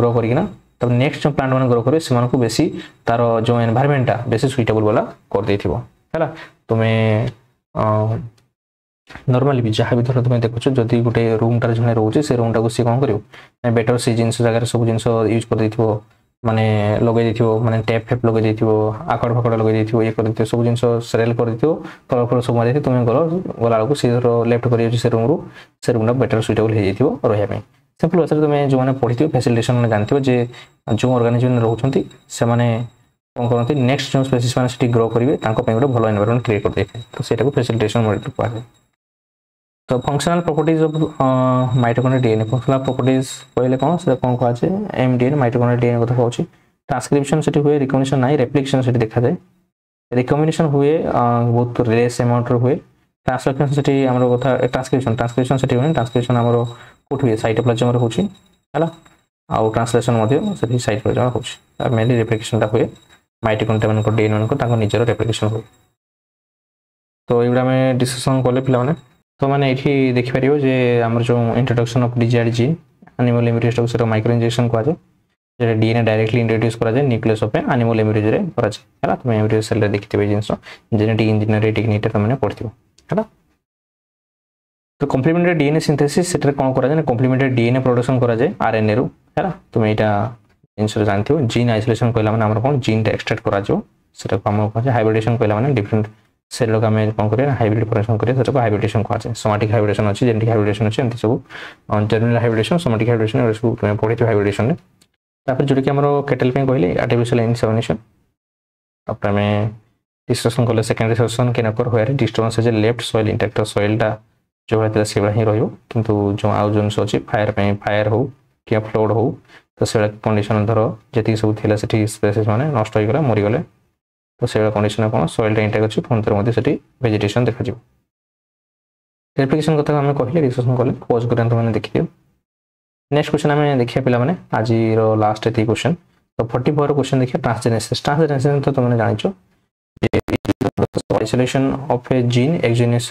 ଗ୍ରୋ କରିକିନା ତାପରେ ନେକ୍ସଟ ଯେଉଁ ମାନେ ଗ୍ରୋ କରିବେ ସେମାନଙ୍କୁ ବେଶୀ ତାର ଯେଉଁ ଏନ୍ଭାରମେଣ୍ଟଟା ବେଶୀ ସୁଇଟେବୁଲ୍ ବାଲା କରିଦେଇଥିବ ହେଲା ତୁମେ নর্মালি ବି বি ধর তুমি দেখুছ যদি গোটে রুমটার জনে রয়েছে সে রুমটা সে কম করব বেটর ବେଟର୍ ସେ ଜିନିଷ ଜାଗାରେ ସବୁ ଜିନିଷ ୟୁଜ୍ କରିଦେଇଥିବ ମାନେ ଲଗେଇ ଦେଇଥିବ ମାନେ ଟେପ୍ ଫେପ୍ ଲଗେଇ ଦେଇଥିବ ଆକଡ଼ ଫାକଡ଼ ଲଗେଇ ଦେଇଥିବ ଇଏ କରିଦେଇଥିବ ସବୁ ଜିନିଷ ସେରେଲ୍ କରିଦେଇଥିବ କଲର୍ ଫଲର୍ ସବୁ ମାରିଦେଇଥିବ ତୁମେ ଗଲ ଗଲାବେଳକୁ ସେ ଧର ଲେଫ୍ଟ କରିଯାଉଛି ସେ ରୁମ୍ରୁ ସେ ରୁମ୍ଟା ବେଟର୍ ସୁଇଟେବଲ୍ ହେଇଯାଇଥିବ ରହିବା ପାଇଁ ସିମ୍ପଲ୍ ଭାଷାରେ ତୁମେ ଯେଉଁମାନେ ପଢ଼ିଥିବ ଫ୍ୟାସିଲିଟେସନ୍ ମାନେ ଜାଣିଥିବ ଯେ ଯେଉଁ ଅର୍ଗାନିଜମ୍ମାନେ ରହୁଛନ୍ତି ସେମାନେ କ'ଣ କରନ୍ତି ନେକ୍ସଟ ଯେଉଁ ସ୍ପେସିସ୍ ମାନେ ସେଠି ଗ୍ରୋ କରିବେ ତାଙ୍କ ପାଇଁ ଗୋଟେ ଭଲ ଏନ୍ଭାରମେଣ୍ଟ କ୍ରିଏଟ୍ କରିଦେଇଥାଏ ତ ସେଇଟାକୁ ଫ୍ୟାସିଲିଟେସନ୍ ମଡେଲ୍ କୁହାଯାଏ ତ functional properties of mitochondria DNA functional properties କହିଲେ କ'ଣ ସେଟା କ'ଣ କୁହାଯାଏ ଏମ୍ ଡିଏନ୍ଏ ମାଇଟୋକଣ୍ଡ୍ରିଆ ଡିଏନ୍ଏ କଥା କହୁଛି ଟ୍ରାନ୍ସକ୍ରିପସନ୍ ସେଠି ହୁଏ ରିକମ୍ବିନେସନ୍ ନାହିଁ ରେପ୍ଲିକେସନ୍ ସେଠି ଦେଖାଯାଏ ରିକମ୍ବିନେସନ୍ ହୁଏ ବହୁତ ଲେସ୍ ଆମାଉଣ୍ଟରେ ହୁଏ ଟ୍ରାନ୍ସଲେସନ୍ ସେଠି ଆମର କଥା ଟ୍ରାନ୍ସକ୍ରିପସନ୍ ଟ୍ରାନ୍ସକ୍ରିପସନ୍ ସେଠି ହୁଏନି ଟ୍ରାନ୍ସକ୍ରିପସନ୍ ଆମର କେଉଁଠି ହୁଏ ସାଇଟୋପ୍ଲାଜମରେ ହେଉଛି ହେଲା ଆଉ ଟ୍ରାନ୍ସଲେସନ୍ ମଧ୍ୟ ସେଠି ସାଇଟୋପ୍ଲାଜମ ହେଉଛି ତାର ମେନଲି ରେପ୍ଲିକେସନ୍ଟା ହୁଏ ମାଇଟୋକଣ୍ଡ୍ରିଆମାନଙ୍କ ଡିଏନ୍ଏ ମାନଙ୍କ ତାଙ୍କ ନିଜର ରେପ୍ଲିକେସନ୍ ହୁଏ ତ ଏଇଗୁଡ଼ା ଆମେ ଡିସ୍କସନ୍ କଲେ ପିଲାମାନେ ତମାନେ ଏଠି ଦେଖିପାରିବ ଯେ ଆମର ଯେଉଁ introduction of desired gene animal embryos ସେଟା ମାଇକ୍ରୋ ଇଞ୍ଜେକ୍ସନ୍ କୁହାଯାଏ যেটা ডিএনএ ডাইরেক্টলি ইন্ট্রোডিউস করা যায় নিউক্লিয়াস অফে আনিমাল এমিউরিজরে করা যায় হ্যাঁ তুমি এমিউরিজ সেলরে দেখিথিবে জিনিস জেনেটিক ইঞ্জিনিয়ারিং টেকনিকটা তুমি পড়িথিব হ্যাঁ তো কমপ্লিমেন্টারি ডিএনএ সিন্থেসিস সেটার কোণ করা যায় না কমপ্লিমেন্টারি ডিএনএ প্রোডকশন করা যায় আরএনএ রু হ্যাঁ তুমি এটা জিনিস জানিথিব জিন আইসোলেশন কহিলা মানে আমার কোণ জিনটা এক্সট্রাক্ট করা যাব সেটাকে আমার কোথায় হাইব্রিডেশন কহিলা মানে ডিফরেন্ট ସେଲ୍କୁ ଆମେ କ'ଣ କରିବା ହାଇବ୍ରିଡ୍ ଫର୍ମେସନ୍ କରିବା ସେଟାକୁ ହାଇବ୍ରିଡେସନ୍ କୁହାଯାଏ ସୋମାଟିକ୍ ହାଇବ୍ରିଡେସନ୍ ଅଛି ଜେନେଟିକ୍ ହାଇବ୍ରିଡେସନ୍ ଅଛି ଏମିତି ସବୁ ଜେନେରାଲ୍ ହାଇବ୍ରିଡେସନ୍ ସୋମାଟିକ୍ ହାଇବ୍ରିଡେସନ୍ ଏଗୁଡ଼ା ସବୁ ତୁମେ ପଢ଼ିଥିବ ହାଇବ୍ରିଡେସନ୍ରେ ତାପରେ ଯେଉଁଟାକି ଆମର କେଟେଲ୍ ପାଇଁ କହିଲେ ଆର୍ଟିଫିସିଆଲ୍ ଇନ୍ସେମିନେସନ୍ ତାପରେ ଆମେ ডিসকসন কলে সেকেন্ডারি সলিউশন কেন অকর হোয়ার ডিস্টর্বান্স যে লেফট সয়েল ইন্টাক্ট সয়েলটা যেভাবে ଥିଲା ସେଭଳିଆ ହିଁ ରହିବ କିନ୍ତୁ ଯେଉଁ ଆଉ ଜିନିଷ ଅଛି ଫାୟାର ପାଇଁ ଫାୟାର ହଉ କିମ୍ବା ଫ୍ଲଡ଼ ହଉ ତ ସେଭଳିଆ କଣ୍ଡିସନ ଧର ଯେତିକି ସବୁ ଥିଲା ସେଠି ସ୍ପେସେସ୍ ମାନେ ନଷ୍ଟ ହେଇଗଲା ମରିଗଲେ ତ ସେଇଭଳିଆ କଣ୍ଡିସନ୍ ଆପଣ ସଏଲ୍ଟା ଇଣ୍ଟାକ୍ ଅଛି ପୁଣି ଥରେ ମଧ୍ୟ ସେଠି ଭେଜିଟେସନ୍ ଦେଖାଯିବ ଏପ୍ଲିକେସନ୍ କଥା ଆମେ କହିଲେ ଡିସ୍କସନ୍ କଲେ ପଜ୍ କରି ତୁମେ ଦେଖିଦିଅ ନେକ୍ସଟ କ୍ୱେଶ୍ଚନ୍ ଆମେ ଦେଖିବା ପିଲାମାନେ ଆଜିର ଲାଷ୍ଟ ଏତିକି କ୍ୱେଶ୍ଚନ୍ ତ ଫର୍ଟି ଫୋର୍ କ୍ୱେଶ୍ଚନ୍ ଦେଖିବା ଟ୍ରାନ୍ସଜେନେସିସ୍ ଟ୍ରାନ୍ସଜେନେସିସ୍ ତ ତୁମେ ଜାଣିଛ isolation of a gene exogenous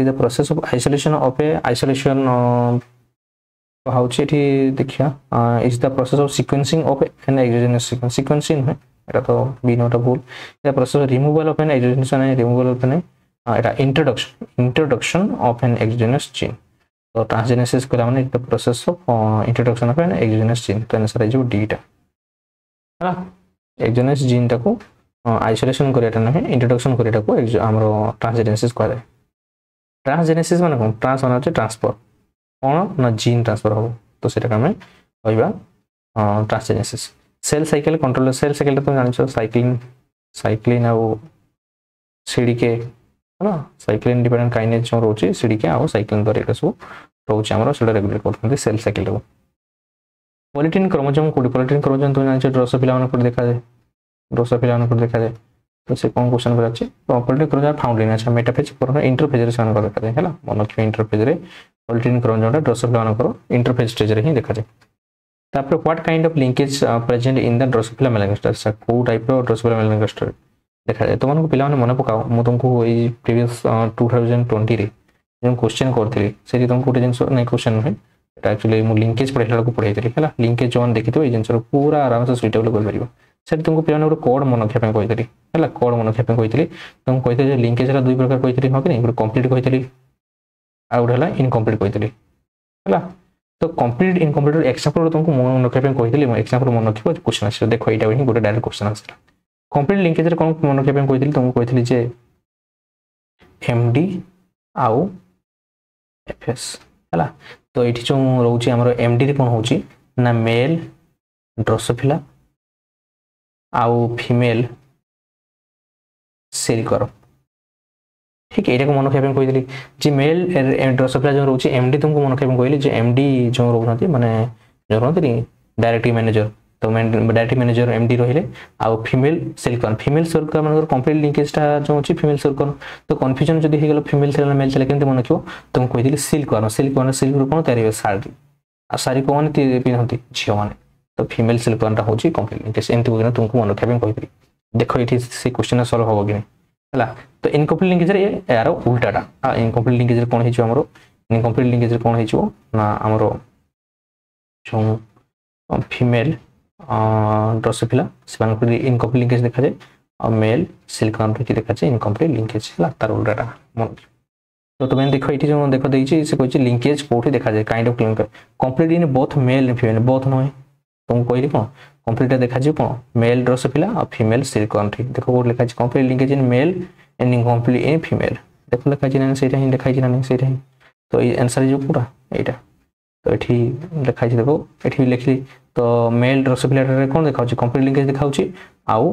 is the process of isolation of a isolation ହେଉଛି ଏଠି ଦେଖିବା is the process of sequencing of an exogenous sequence sequencing ନୁହେଁ এটা তো বি নোটা ভুল এটা process removal of an exogenous নাই রিমুভাল অফ নাই এটা introduction introduction of an exogenous gene তো ট্রান্সজেনেসিস করে মানে এটা process of introduction of an exogenous gene তো আনসার হয়ে যাব ডিটা আইসোলেশন করে এটা ଆଇସୋଲେସନ୍ ইন্ট্রোডাকশন করে ଇଣ୍ଟ୍ରୋଡକ୍ସନ୍ କରିବାଟାକୁ ଆମର ଟ୍ରାନ୍ସଜେନେସିସ୍ କୁହାଯାଏ ଟ୍ରାନ୍ସଜେନେସିସ୍ ମାନେ କ'ଣ ଟ୍ରାନ୍ସ ମାନେ হচ্ছে ଟ୍ରାନ୍ସଫର୍ କ'ଣ ନା ଜିନ୍ ଟ୍ରାନ୍ସଫର୍ হবে ତ ସେଇଟାକୁ ଆମେ କହିବା transgenesis cell cycle controller cell সাইকেলটা তুমি জানিছো সাইক্লিন সাইক্লিন আউ সিডিকে ହେଲା ସାଇକ୍ଲିନ୍ ଡିପେଣ୍ଡେଣ୍ଟ କାଇନେଜ୍ ଯେଉଁ ରହୁଛି ସିଡ଼ିକେ ଆଉ ସାଇକ୍ଲିନ୍ ଦ୍ୱାରା ଏଇଟା ସବୁ ରହୁଛି ଆମର ସେଇଟା ରେଗୁଲେଟ୍ କରୁଛନ୍ତି ସେଲ୍ ସାଇକେଲ୍ଟାକୁ ପଲିଟିନ୍ କ୍ରୋମୋଜୋମ୍ କେଉଁଠି ପଲିଟିନ୍ କ୍ରୋମୋଜୋମ୍ ତୁମେ ଜାଣିଛ ଡ୍ରସ ପିଲାମାନଙ୍କ କୋଉଠି ଦେଖାଯାଏ ଡ୍ରସ ପିଲାମାନଙ୍କ କୋଉଠି ଦେଖାଯାଏ ତ ସେ କ'ଣ କ୍ୱେଶ୍ଚନ୍ କରାଛି ପଲିଟିନ୍ କ୍ରୋମୋଜୋମ୍ ଫାଉଣ୍ଡିନ୍ ଆଚ୍ଛା ମେଟାଫେଜ୍ ଇଣ୍ଟରଫେଜ୍ରେ ସେମାନଙ୍କର ଦେଖାଯାଏ ହେଲା ମନେ ରଖିବେ ଇଣ୍ଟରଫେଜ୍ରେ ପଲିଟିନ୍ କ୍ରୋମୋଜୋମ୍ଟା ଡ୍ରସ ପିଲାମାନଙ୍କର ଇଣ୍ଟରଫେଜ୍ ଷ୍ଟେଜ୍ରେ ହିଁ ଦେଖାଯାଏ Tapra, what kind of linkage uh, present in the Drosophila melanogaster? Sir, କୋଉ type ର Drosophila melanogaster ଦେଖାଯାଏ ତୁମମାନଙ୍କୁ ପିଲାମାନେ ମନେ ପକାଅ ମୁଁ ତୁମକୁ ଏଇ ପ୍ରିଭିୟସ୍ ଟୁ ଥାଉଜେଣ୍ଡ ଟ୍ୱେଣ୍ଟିରେ ଯେଉଁ କ୍ୱେଶ୍ଚନ୍ କରିଥିଲି ସେଠି ତୁମକୁ ଗୋଟେ ଜିନିଷ ନାଇଁ କ୍ୱେଶ୍ଚନ୍ ନୁହେଁ ସେଟା ଆକ୍ଚୁଆଲି ମୁଁ ଲିଙ୍କେଜ୍ ପଢ଼େଇଲା ବେଳକୁ ପଢ଼େଇଥିଲି ହେଲା ଲିଙ୍କେଜ୍ ଯେଉଁମାନେ ଦେଖିଥିବ ଏଇ ଜିନିଷର ପୁରା ଆରାମସେ ସୁଇଟେବଲ୍ କରିପାରିବ ସେଠି ତୁମକୁ ପିଲାମାନେ ଗୋଟେ କୋଡ୍ ମନେ ରଖିବା ପାଇଁ କହିଥିଲି ହେଲା କୋଡ୍ ମନେ ରଖିବା ପାଇଁ କହିଥିଲି ତୁମକୁ କହିଥିଲି ଯେ ଲିଙ୍କେଜ୍ ହେଲା ଦୁଇ ପ୍ରକାର କହିଥିଲି ହଁ କି ନାହିଁ ଗୋଟେ କମ୍ପ୍ଲିଟ୍ କହିଥିଲି ଆଉ ଗୋଟେ ହେଲା ଇନକମ୍ପ୍ଲିଟ୍ କହିଥିଲି ହେଲା ତ କମ୍ପ୍ଲିଟ୍ ଇନକମ୍ପ୍ଲିଟ୍ ଏକ୍ସାମ୍ପଲ୍ ତୁମକୁ ମନେ ରଖିବା ପାଇଁ କହିଥିଲି ମୁଁ ଏକ୍ସାମ୍ପଲ୍ ମନେ ରଖିବ କ୍ୱେଶ୍ଚନ୍ ଆସିଲା ଦେଖ ଏଇଟା ହିଁ ଗୋଟେ ଡାଇରେକ୍ଟ କ୍ୱେଶ୍ଚନ୍ ଆସିଲା କମ୍ପ୍ଲିଟ୍ ଲିଙ୍କେଜ୍ରେ କ'ଣ ମନେ ରଖିବା ପାଇଁ କହିଥିଲି ତୁମକୁ କହିଥିଲି ଯେ ଏମ୍ ଡି ଆଉ ଏଫ୍ଏସ୍ ହେଲା ତ ଏଇଠି ଯେଉଁ ରହୁଛି ଆମର ଏମ୍ ଡିରେ କ'ଣ ହେଉଛି ନା ମେଲ୍ ଡ୍ରସୋଫିଲା ଆଉ ଫିମେଲ୍ ସେରିକରମ୍ ठीक है यहाँ को मनोक्षेपण कही जी मेल ड्रसपिला जो रोचे एम डी तुमको मनोक्षेपण कहली जो एम डी जो रोचे मैंने जो कहते डायरेक्ट मैनेजर तो डायरेक्ट मैनेजर एम डी रे आउ फिमेल सेलकन फिमेल सेलकन मान कंप्लीट लिंकेजटा जो अच्छे फिमेल सेलकन तो कन्फ्यूजन जब हो फिमेल सेल मेल सेल केमती मन रखियो तुमको कही सिल्कन सिल्कन सिल्क कौन तैयारी शाढ़ी आ शाढ़ी को मैंने पिंधती झील मैंने तो फिमेल सिल्कनटा हूँ कंप्लीट लिंकेज एमती तुमको मन रखा कही देख ये क्वेश्चन सल्व हम कि नहीं ହେଲା ତ ଇନକମ୍ପ୍ଲିଟ୍ ଲିଙ୍କେଜ୍ରେ ଏହାର ଉଲ୍ଟାଟା ଇନକମ୍ପ୍ଲିଟ୍ ଲିଙ୍କେଜ୍ରେ କ'ଣ ହେଇଯିବ ଆମର ଇନକମ୍ପ୍ଲିଟ୍ ଲିଙ୍କେଜ୍ରେ କ'ଣ ହେଇଯିବ ନା ଆମର ଯେଉଁ ଫିମେଲ୍ ଡ୍ରସେଫିଲା ସେମାନଙ୍କର ଇନକମ୍ପ୍ଲିଟ୍ ଲିଙ୍କେଜ୍ ଦେଖାଯାଏ ଆଉ ମେଲ୍ ସିଲିକନ୍ ରହିଛି ଦେଖାଯାଏ ଇନକମ୍ପ୍ଲିଟ୍ ଲିଙ୍କେଜ୍ ହେଲା ତାର ଉଲ୍ଟାଟା ତ তো ଦେଖ ଏଇଠି এটি ଦେଖ ଦେଇଛି ସେ କହିଛି ଲିଙ୍କେଜ୍ লিঙ্কেজ ଦେଖାଯାଏ দেখা যায় kind of complete in both male and female तुमको कहली कौन कंप्लीटा देखा मेल ड्रस पिला और फिमेल सिलिकन देख कौट लिखा complete linkage in male and incomplete in female देख लिखा ना सहीटा ही लिखा ना सहीटा ही तो ये आंसर जो पूरा यहाँ तो ये लिखा देख ये लिखली तो मेल ड्रस पिलाटार कौन देखा कंप्लीट लिंकेज देखा आउ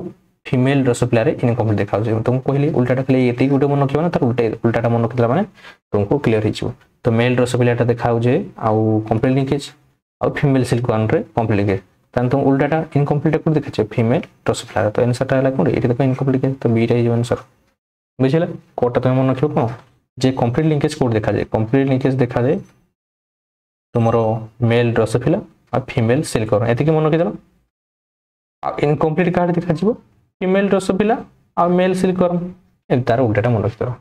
ফিমেল রসপিলারে ইনকমপ্লিট দেখা যাচ্ছে তুমি কহিলি উল্টাটা খালি এতেই গোটে মনে রখিবা না তার উল্টা উল্টাটা মনে রখিলা মানে তোমাকে ক্লিয়ার হয়ে যাব তো মেল রসপিলাটা দেখা যাচ্ছে আউ কমপ্লিট লিঙ্কেজ ଆଉ ଫିମେଲ୍ ସିଲ୍କ ୱାନ୍ରେ କମ୍ପ୍ଲିଟ୍ ହେଇଯାଏ ତାହେଲେ ତୁମ ଉଲ୍ଟାଟା ଇନକମ୍ପ୍ଲିଟ୍ କୋଉଠି ଦେଖିଛ ଫିମେଲ୍ ଟସଫ୍ଲାର ତ ଆନ୍ସରଟା ହେଲା କୋଉଠି ଏଇଟା ଦେଖ ଇନକମ୍ପ୍ଲିଟ୍ ତ ବିଟା ହେଇଯିବ ଆନ୍ସର ବୁଝିଲା କୋଉଟା ତୁମେ ମନେ ରଖିବ କ'ଣ ଯେ କମ୍ପ୍ଲିଟ୍ ଲିଙ୍କେଜ୍ କୋଉଠି ଦେଖାଯାଏ କମ୍ପ୍ଲିଟ୍ ଲିଙ୍କେଜ୍ ଦେଖାଯାଏ ତୁମର ମେଲ୍ ରସଫିଲା ଆଉ ଫିମେଲ୍ ସିଲ୍କର ଏତିକି ମନେ ରଖିଦେଲ ଆଉ ଇନକମ୍ପ୍ଲିଟ୍ କାର୍ଡ଼ ଦେଖାଯିବ ଫିମେଲ୍ ରସଫିଲା ଆଉ ମେଲ୍ ସିଲ୍କର ଏମିତି ତାର ଉଲ୍ଟାଟା ମନେ ରଖିଦେବ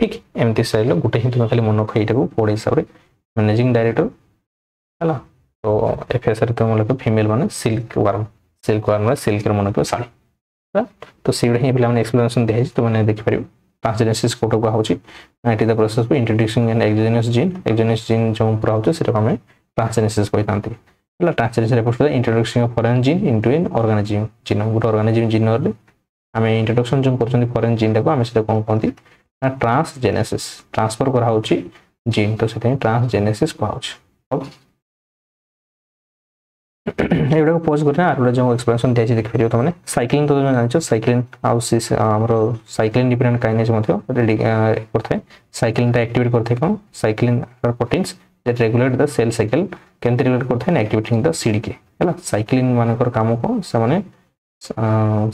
ଠିକ୍ ଏମିତି ସାଇଡ଼୍ର ଗୋଟେ ହିଁ ତୁମେ ଖାଲି ମନେ ରଖ ଏଇଟାକୁ ବୋର୍ଡ଼ ହିସାବରେ ମ୍ୟାନେଜିଂ ଡାଇରେକ୍ଟର ହେଲା তো এফএসআরতে মনে রাখবে ফিমেল মানে সিল্ক ওয়ার্ম সিল্ক ওয়ার্ম মানে সিল্কের মনে রাখবে ଶାଢ଼ୀ তো ସେଇଗୁଡ଼ା ହିଁ ପିଲାମାନେ ଏକ୍ସପ୍ଲେନେସନ୍ ଦିଆହେଇଛି ତୁମେ ଦେଖିପାରିବ ଟ୍ରାନ୍ସଜେନେସିସ୍ କେଉଁଟା କୁହାହେଉଛି it is the process of introducing an exogenous gene exogenous gene ଯେଉଁ ପୁରା ହେଉଛି ସେଟାକୁ ଆମେ ଟ୍ରାନ୍ସଜେନେସିସ୍ କହିଥାନ୍ତି ହେଲା transgenesis report introducing of foreign gene into an organism gene ଗୋଟେ ଅର୍ଗାନିଜିମ୍ ଜିନ୍ରେ ଆମେ ଇଣ୍ଟ୍ରୋଡକ୍ସନ୍ ଯେଉଁ କରୁଛନ୍ତି ଫରେନ୍ ଜିନ୍ଟାକୁ ଆମେ ସେଟା କ'ଣ କୁହନ୍ତି ନା ଟ୍ରାନ୍ସଜେନେସିସ୍ ଟ୍ରାନ୍ସଫର୍ କରାହେଉଛି ଜିନ୍ ତ ସେଥିପାଇଁ ଟ୍ରାନ୍ସଜେନେସିସ୍ କୁହାହେଉଛି ଓକେ ଏଗୁଡ଼ାକ ପୋଷ୍ଟ କରିନା ଆର ଗୋଟେ ଯେଉଁ ଏକ୍ସପ୍ଲାନେସନ୍ ଦିଆଯାଇଛି ଦେଖିପାରିବ ତମେ ସାଇକ୍ଲିଂ ତ ତୁମେ ଜାଣିଛ ସାଇକ୍ଲିଂ ଆଉ ସେ ଆମର ସାଇକ୍ଲିଂ ଡିପେଣ୍ଡେଣ୍ଟ କାଇନେଜ୍ ମଧ୍ୟ ରେଡ଼ି କରିଥାଏ ସାଇକ୍ଲିଂଟା ଆକ୍ଟିଭେଟ୍ କରିଥାଏ କ'ଣ cycling proteins that regulate the cell cycle କେମିତି ରେଗୁଲେଟ୍ କରିଥାଏ ନା ଆକ୍ଟିଭେଟିଂ ଦ ସିଡ଼ିକେ ହେଲା ସାଇକ୍ଲିନ୍ ମାନଙ୍କର କାମ କ'ଣ ସେମାନେ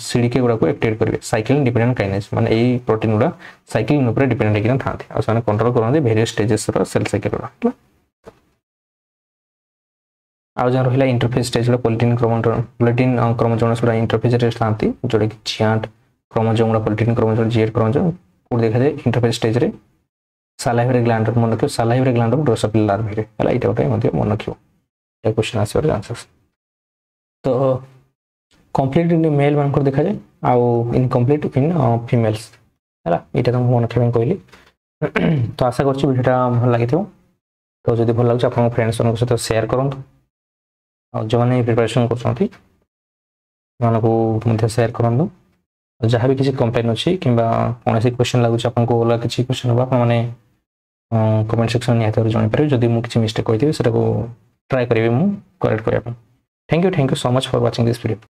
ସିଡ଼ିକେ ଗୁଡ଼ାକୁ ଆକ୍ଟିଭେଟ୍ କରିବେ ସାଇକ୍ଲିନ୍ ଡିପେଣ୍ଡେଣ୍ଟ କାଇନେଜ୍ ମାନେ ଏଇ ପ୍ରୋଟିନ୍ ଗୁଡ଼ା ସାଇକ୍ଲିନ୍ ଉପରେ ଡିପେଣ୍ଡେଣ୍ଟ ହେଇକିନା ଥାନ୍ତି ଆଉ ସେମାନେ କଣ୍ଟ୍ରୋଲ କରନ୍ତି ଭେରିୟସ୍ ଷ୍ଟେଜେସ୍ର ସେଲ୍ ସାଇକେଲ ଗୁଡ଼ା ହେଲା ଆଉ ଯାହା ରହିଲା ଇଣ୍ଟରଫେଜ୍ ଷ୍ଟେଜ୍ରେ ପୋଲିଟିନ୍ କ୍ରମ ପୋଲିଟିନ୍ କ୍ରୋମୋଜୋନ୍ ସେଗୁଡ଼ା ଇଣ୍ଟରଫେଜ୍ରେ ଥାନ୍ତି ଯେଉଁଟାକି ଚିଆଣ୍ଟ କ୍ରୋମୋଜୋନ୍ ଗୁଡ଼ା ପୋଲିଟିନ୍ କ୍ରୋମୋଜୋନ୍ ଜିଏଟ୍ କ୍ରୋମୋଜୋନ୍ କେଉଁଠି ଦେଖାଯାଏ ଇଣ୍ଟରଫେଜ୍ ଷ୍ଟେଜ୍ରେ ସାଲାଇଭରି ଗ୍ଲାଣ୍ଡର ମନେ ରଖିବ ସାଲାଇଭରି ଗ୍ଲାଣ୍ଡର ଡ୍ରୋସପିଲ୍ ଲାର୍ଭିରେ ହେଲା ଏଇଟା ଗୋଟେ ମଧ୍ୟ ମନେ ରଖିବ এটা কোশ্চেন ଆସିବାର চান্সেস ତ କମ୍ପ୍ଲିଟ୍ ইন মেল ଦେଖାଯାଏ ଆଉ যায় আউ ইনকমপ্লিট ইন ফিমেলস হ্যাঁ এটা তোমাকে মনে রাখবেন কহিলি তো আশা করছি ভিডিওটা ভালো লাগি তো যদি ভালো লাগুছে আপনার ফ্রেন্ডস মান সহ সেয়ার ଆଉ ଯେଉଁମାନେ ପ୍ରିପାରେସନ୍ କରୁଛନ୍ତି ସେମାନଙ୍କୁ ମଧ୍ୟ ସେୟାର କରନ୍ତୁ ଯାହା ବି କିଛି କମ୍ପ୍ଲେନ୍ ଅଛି କିମ୍ବା କୌଣସି କ୍ୱେଶ୍ଚନ୍ ଲାଗୁଛି ଆପଣଙ୍କୁ ଅଲଗା କିଛି କ୍ୱେଶ୍ଚନ୍ ହେବ ଆପଣମାନେ କମେଣ୍ଟ ସେକ୍ସନ୍ ନିହାତି ଭାବରେ ଜଣାଇପାରିବେ ଯଦି ମୁଁ କିଛି ମିଷ୍ଟେକ୍ କହିଥିବି ସେଟାକୁ ଟ୍ରାଏ କରିବି ମୁଁ କରେକ୍ଟ କରିବା ପାଇଁ thank you thank you so much for watching this video